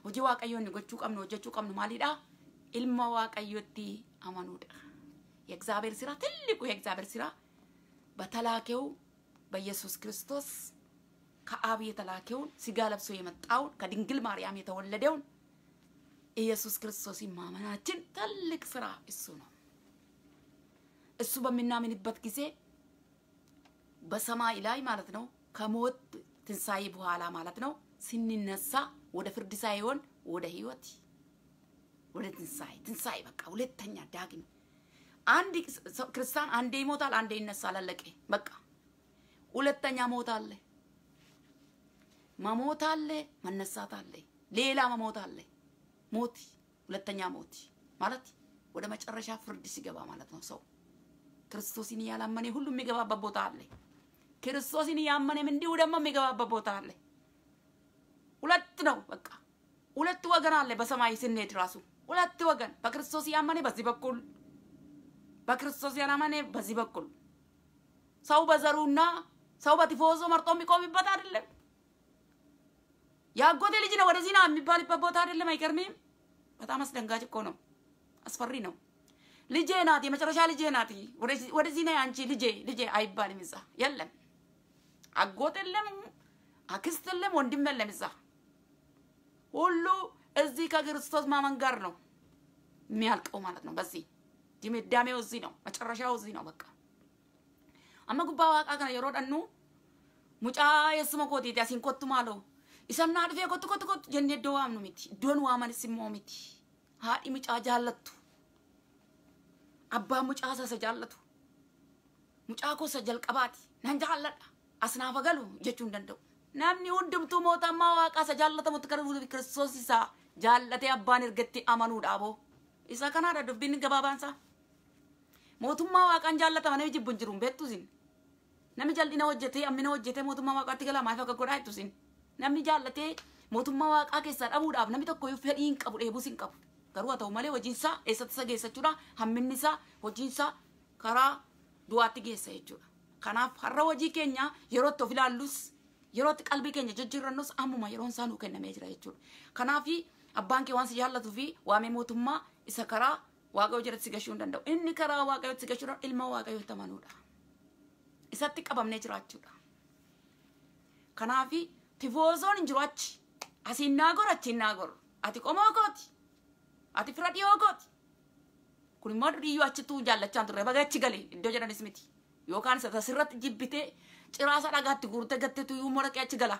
ወጂ ዋቀዮ እኒ ጎቹ ቀምኑ ወጀቹ ቀምኑ ማሊዳ ኢልማ ዋቀዮቲ አመኑዳ የእግዚአብሔር ስራ ትልቁ የእግዚአብሔር ስራ በተላከው በኢየሱስ ክርስቶስ ከአብ የተላከውን ስጋ ለብሶ የመጣውን ከድንግል ማርያም የተወለደውን ኢየሱስ ክርስቶስን ማመናችን ትልቅ ስራ እሱ ነው። እሱ በምናምንበት ጊዜ በሰማይ ላይ ማለት ነው ከሞት ትንሣኤ በኋላ ማለት ነው ስንነሳ ወደ ፍርድ ሳይሆን ወደ ህይወት ወደ ትንሣኤ ትንሣኤ በቃ ሁለተኛ ዳግም አንድ ክርስቲያን አንዴ ይሞታል፣ አንዴ ይነሳል። አለቀ በቃ። ሁለተኛ ሞት አለ። መሞት አለ፣ መነሳት አለ፣ ሌላ መሞት አለ። ሞት ሁለተኛ ሞት ማለት ወደ መጨረሻ ፍርድ ሲገባ ማለት ነው። ሰው ክርስቶስን ያላመነ ሁሉ የሚገባበት ቦታ አለ። ክርስቶስን ያመነም እንዲሁ ደግሞ የሚገባበት ቦታ አለ። ሁለት ነው በቃ ሁለት ወገን አለ። በሰማይ ስንሄድ ራሱ ሁለት ወገን፣ በክርስቶስ ያመነ በዚህ በኩል፣ በክርስቶስ ያላመነ በዚህ በኩል። ሰው በዘሩና ሰው በቲፎዞ መርጦ የሚቆምበት አይደለም። የአጎቴ ልጅ ነው ወደዚህ ና የሚባልበት ቦታ አይደለም። አይገርምም? በጣም አስደንጋጭ እኮ ነው። አስፈሪ ነው። ልጄ ናት፣ የመጨረሻ ልጄ ናት። ወደዚህ ና አንቺ ልጄ ልጄ አይባልም። እዛ የለም አጎት የለም፣ አክስት የለም፣ ወንድም የለም። እዛ ሁሉ እዚህ ከክርስቶስ ማመን ጋር ነው የሚያልቀው ማለት ነው። በዚህ ድምዳሜው እዚህ ነው፣ መጨረሻው እዚህ ነው። በቃ አመጉባ ዋቃ ከነ የሮ ደኑ ሙጫ የስመኮቴት ኮቲቲያ አለው isa naa dhufee kottu kottu kottu jennee iddoo waamnu miti. Iddoon waamanis immoo miti. Haadhi mucaa jaallattu. Abbaan mucaa isa jaallatu. Mucaa koo isa jalqabaati. Nan jaalladha. As naaf galu jechuu hin danda'u. Namni hundumtuu mootummaa waaqaa isa jaallatamutti gara kiristoos isaa jaallatee abbaan ergatti amanuudha aboo. Isa kanaadha dubbinni gabaabaansaa. Mootummaa waaqaan jaallatama namni jibbu hin jiru hin beektu isin. Namni jal'ina hojjetee ammina hojjetee mootummaa waaqaatti galaa maaliif akka godhaa jettu isin. namni jaallatee mootummaa waaqaa keessaa dhabuudhaaf namni tokko yoo fedhii hin qabu dheebus hin qabu garuu haa ta'u malee hojiinsaa eessatti isa geessachuudha hamminni isaa hojiin karaa du'aatti geessa jechuudha kanaaf har'a hojii keenya yerootti of ilaallus yerootti qalbii keenya jijjiirrannus ammuma yeroon isaa nuu kennamee jira jechuudha kanaaf abbaan kee waan si jaallatuu fi waamee mootummaa isa karaa waaqayyo jalatti si gashuu hin danda'u inni karaa waaqayyotti si gashuu ilma waaqayyotti amanuudha isatti qabamnee jiraachuudha kanaafi Tifoosoon hin jiru achi. Asiin naa goru achiin naa goru. Ati qomoo kooti. Ati fira dhiyoo kooti. Kun immoo dhiyyoo achittuu jaallachaa turre baga achi galee iddoo jedhanis miti. Yookaan isa tasirratti jibbitee ciraasa dhagaatti guurtee gatteetu iyyuu moraqee achi gala.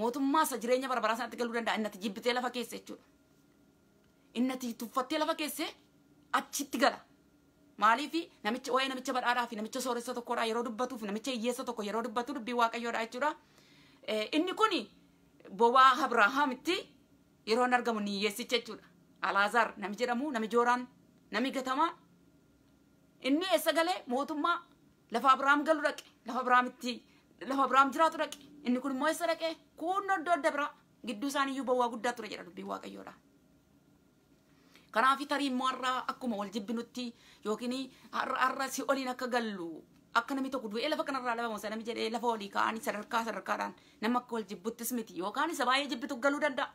Mootummaa isa jireenya barbaraa sanatti galuu danda'a innati jibbitee lafa keessa jechuudha. Innati tuffattee lafa keessee achitti gala. Maaliif namicha waa'ee namicha badhaadhaa fi namicha sooressa tokkodhaa yeroo dubbatuuf namicha hiyyeessa tokko yeroo dubbatu dubbii waaqayyoodhaa jechuudha. inni kun bobaa abrahaamitti inni argamu niyyeessicha jechuudha. Alaazaar nami jedhamu nami jooraan nami gatamaa inni eessa galee mootummaa lafa abrahaam galu dhaqe lafa abrahaamitti lafa abrahaam jiraatu dhaqe inni kun immoo eessa dhaqe kun iddoo adda biraa gidduu isaaniiyyuu bawwaa guddaa ture jedha dubbii waaqayyoodha. Kanaafi tarii immoo har'a akkuma wal jibbinutti yookiin har'a si oliin akka gallu akka nami tokko du'ee lafa kanarraa laba mosa nami jedhee lafa olii kaa'anii sadarkaa sadarkaadhaan nama akka wal jibbuttis miti yookaan isa baay'ee jibbitu galuu danda'a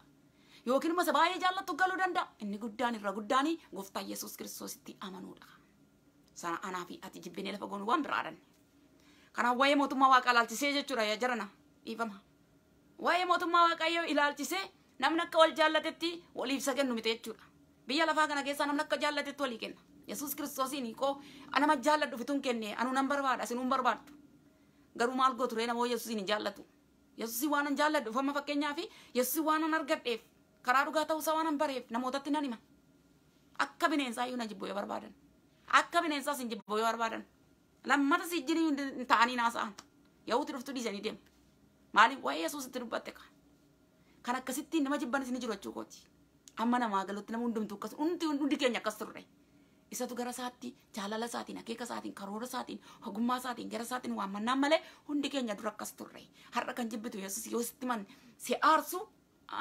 yookiin immoo isa baay'ee jaallattu galuu danda'a inni guddaan irra guddaanii gooftaa Yesuus Kiristoositti amanuudha. Sana anaa fi ati jibbinee lafa goonu waan biraa danne. Kanaaf waa'ee mootummaa waaqa ilaalchisee jechuudha yaa jarana dhiifama. Waa'ee mootummaa waaqayyoo ilaalchisee namni akka wal jaallatetti waliif isa kennu miti jechuudha. Biyya lafaa kana keessaa namni akka jaallatetti walii kenna. Yesus kiristoosiin koo ana ma jaalladhu fituun kenne anu nan barbaada sinuun barbaaddu garuu maal gootu ree namoo Yesuusiin hin jaallattu Yesuusii waan an jaalladhu ufama fakkeenyaa fi Yesuusii waan an argadheef karaa dhugaa ta'uusaa waan an bareef namootatti nan hima akka bineensaa iyyuu na jibbo yoo barbaadan akka bineensaas hin jibbo yoo barbaadan lammata si jiriin ta'anii naasa'an yaa'uutti dhuftu dhiisanii deemu maaliif waa'ee Yesuusitti dubbatte kaa kan akkasittiin nama jibbanis ni jiru jechuu kooti amma namaa galutti nama hundumtu akkas hundi hundi keenya akkas turre. isatu gara isaatti jaalala isaatiin akeeka isaatiin karoora isaatiin ogummaa isaatiin gara isaatiin waammannaan malee hundi keenya dura akkas turre har'a kan jibbitu yesus yoo sitti man si aarsu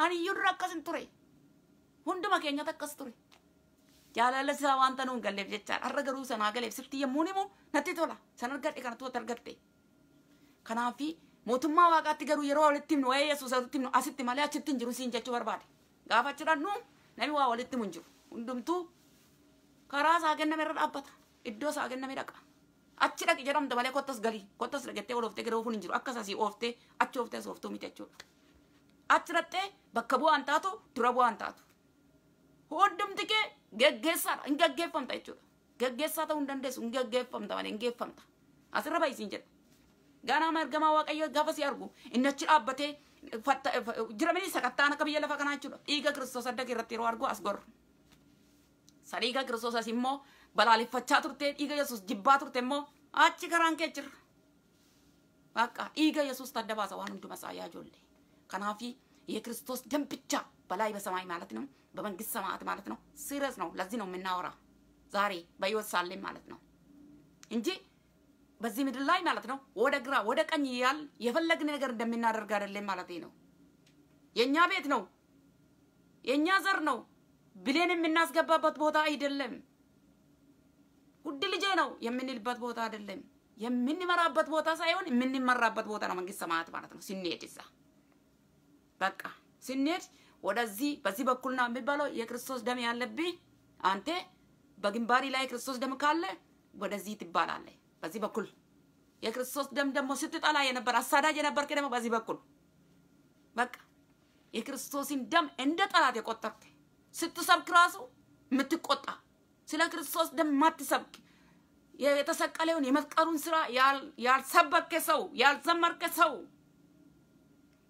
ani iyyuu akkas hin ture hunduma keenyatti akkas ture jaalala isaa wanta nuun galleef jechaadha har'a garuu sanaa galeef sitti yemmuu himu natti tola san argadhe kana tuuta argatte kanaafi mootummaa waaqaatti garuu yeroo walitti himnu waa'ee yesuus walitti himnu asitti malee achitti hin jiru siin jechuu barbaade gaafachuudhaan nu namni waa walitti hin jiru hundumtuu karaa isaa kenname irra dhaabbata. Iddoo isaa kenname dhaqa. Achi dhaqi jedhamta malee kottas galii. Kottas dhaqettee ol ooftee gara oofuun hin jiru. Akkas asii ooftee achi ooftee as ooftuu miti jechuudha. Achi dhattee bakka bu'aa hin taatu dura bu'aa hin taatu. Hoodumti kee geggeessaadha. Hin geggeeffamta jechuudha. Geggeessaa ta'uu hin dandeessu. Hin geggeeffamta malee hin geeffamta. Asirra baay'isiin jedha. Gaanaama ergamaa Waaqayyoo gaafa si argu inni achi dhaabbatee jiramanii sakattaan akka biyya lafa kanaa jechuudha. Dhiiga Kiristoos adda irratti yeroo argu as gorra. Sadii egaa kiristoosas immoo balaaleffachaa turte dhiiga yesus jibbaa turte immoo achi karaan kee jirra. Bakka dhiiga yesus tadda baasa waan hundumas ayyaa ijoollee. Kanaaf የክርስቶስ ደም ብቻ በላይ በሰማይ ማለት ነው፣ በመንግስት ሰማያት ማለት ነው። ሲሪየስ ነው። ለዚህ ነው የምናወራ ዛሬ በህይወት ሳለን ማለት ነው እንጂ በዚህ ምድር ላይ ማለት ነው ወደ ግራ ወደ ቀኝ እያል የፈለግን ነገር እንደምናደርግ አይደለም ማለት ነው። የእኛ ቤት ነው፣ የእኛ ዘር ነው፣ ብሌን የምናስገባበት ቦታ አይደለም። ውድ ልጄ ነው የምንልበት ቦታ አይደለም። የምንመራበት ቦታ ሳይሆን የምንመራበት ቦታ ነው መንግስት ሰማያት ማለት ነው። ስንሄድ እዛ በቃ ስንሄድ ወደዚህ በዚህ በኩል ነው የሚባለው። የክርስቶስ ደም ያለብኝ አንተ በግንባሪ ላይ የክርስቶስ ደም ካለ ወደዚህ ትባላለ በዚህ በኩል የክርስቶስ ደም ደግሞ ስትጠላ የነበር አሳዳጅ የነበርክ ደግሞ በዚህ በኩል በቃ የክርስቶስን ደም እንደ ጠላት የቆጠርክ ስትሰብክ ራሱ የምትቆጣ ስለ ክርስቶስ ደም ማትሰብክ የተሰቀለውን የመስቀሉን ስራ ያልሰበከ ሰው ያልዘመርከ ሰው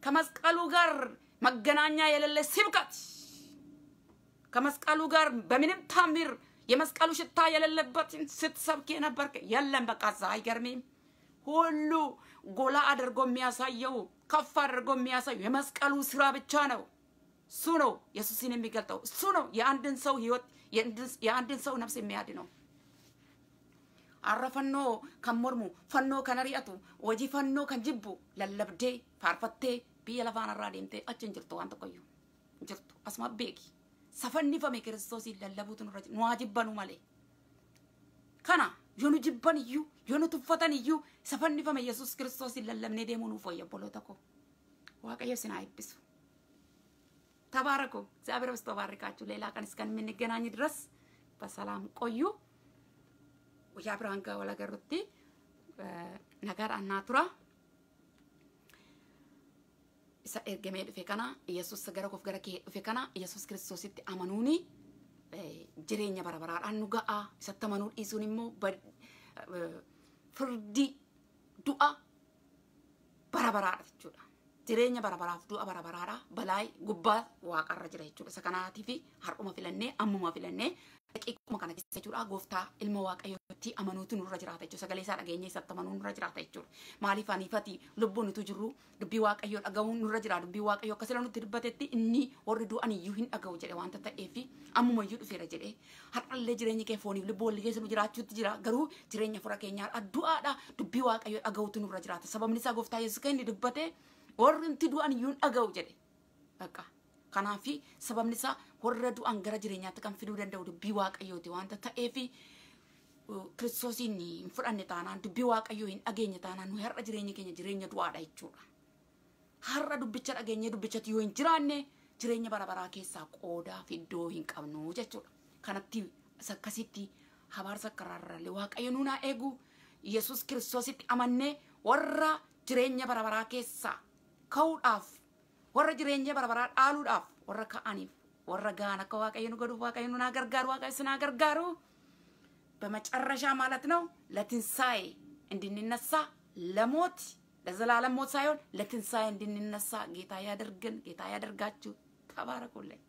ከመስቀሉ ጋር መገናኛ የሌለ ስብከት ከመስቀሉ ጋር በምንም ታምር የመስቀሉ ሽታ የሌለበትን ስትሰብክ የነበርክ የለም። በቃ እዛ አይገርምም። ሁሉ ጎላ አድርጎ የሚያሳየው ከፍ አድርጎ የሚያሳየው የመስቀሉ ስራ ብቻ ነው። እሱ ነው ኢየሱስን የሚገልጠው። እሱ ነው የአንድን ሰው ህይወት የአንድን ሰው ነፍስ የሚያድ ነው። አረፈኖ ከሞርሙ ፈኖ ከነሪአቱ ወጂ ፈኖ ከጅቡ ለለብዴ ፋርፈቴ ብየ ለፋን አራ ደምቴ አችን አንተ ቆዩ ጅርቶ አስማ ቤጊ ሰፈኒፈሜ ክርስቶስ ለለቡትን ረጅ ኗ ጅበኑ ማሌ ከና የኑ ጅበን እዩ የኑ ትፈተን እዩ ሰፈኒፈሜ ኢየሱስ ክርስቶስ ለለምኔ ደሙኑ ፎየ ቦሎ ዋቀየ ስና አይብሱ ተባረኩ። እግዚአብሔር ውስጥ ሌላ ቀን እስከምንገናኝ ድረስ በሰላም ቆዩ። ያብራንጋ ወለገሩቲ ነገር አናቱራ ሳ ኤርገሜ ዱፌ ከና ኢየሱስ ሰገረ ኮፍ ገረ ኬ ዱፌ ከና ኢየሱስ ክርስቶስቲ አመኑኒ ጅሬኛ በረበራ አኑ ጋአ ሰተመኑ ኢሱን ሞ ፍርዲ ዱአ በረበራ ትችላ jireenya bara baraaf du'a bara baraara Balaa gubbaa waaqarra jira jechuudha. Isa kanaatii har'uma filannee ammuma filannee xiqquma kana keessa jechuudha. Gooftaa ilma waaqayyootti amanuutu nurra jiraata jechuudha. Sagalee isaa dhageenya isaatti amanuu nurra jiraata jechuudha. Maaliif aniifati lubbuu nutu jirru dubbii waaqayyoo dhagahuun nurra jira. Dubbii waaqayyoo akkasila nutti dubbatetti inni warri du'an iyyuu hin dhagahu jedhe wanta ta'eef ammuma iyyuu dhufeera jedhe. Har'allee jireenya kee fooniif lubbuu walii keessa jiraachuutti jira. Garuu jireenya fura keenyaadha. Du'aadha. Dubbii waaqayyoo dhagahuutu nurra jiraata. Sababni isaa gooftaa Yesuus kan inni dubbate warri inti du'an iyyuu hin dhaga'u jedhe baqa. Kanaaf sababni isaa warra du'an gara jireenyaatti kan fiduu danda'u dubbii waaqayyooti wanta ta'eef kiristoosiin hin fudhanne taanaan dubbii waaqayyoo hin dhageenye taanaan nuyi har'a jireenya keenya jireenya du'aadha jechuudha. Har'a dubbicha dhageenyee dubbichatti yoo hin jiraanne jireenya bara baraa keessaa qoodaa fi iddoo hin qabnu jechuudha. Kanatti akkasitti habaarsa karaarraallee waaqayyo nuunaa eegu Yesuus kiristoositti amannee warra jireenya bara baraa keessaa ka'uudhaaf warra jireenya bara baraa dhaaluudhaaf warra ka'aniif warra gaan akka waaqayyo nu godhuuf waaqayyo nu naa gargaaru waaqayyo naa gargaaru በመጨረሻ ማለት ነው ለትንሣኤ እንድንነሳ ለሞት ለዘላለም ሞት ሳይሆን ለትንሣኤ እንድንነሳ ጌታ ያደርግን። ጌታ ያደርጋችሁ። ተባረኩልኝ።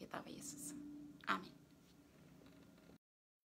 ጌታ በኢየሱስ አሜን።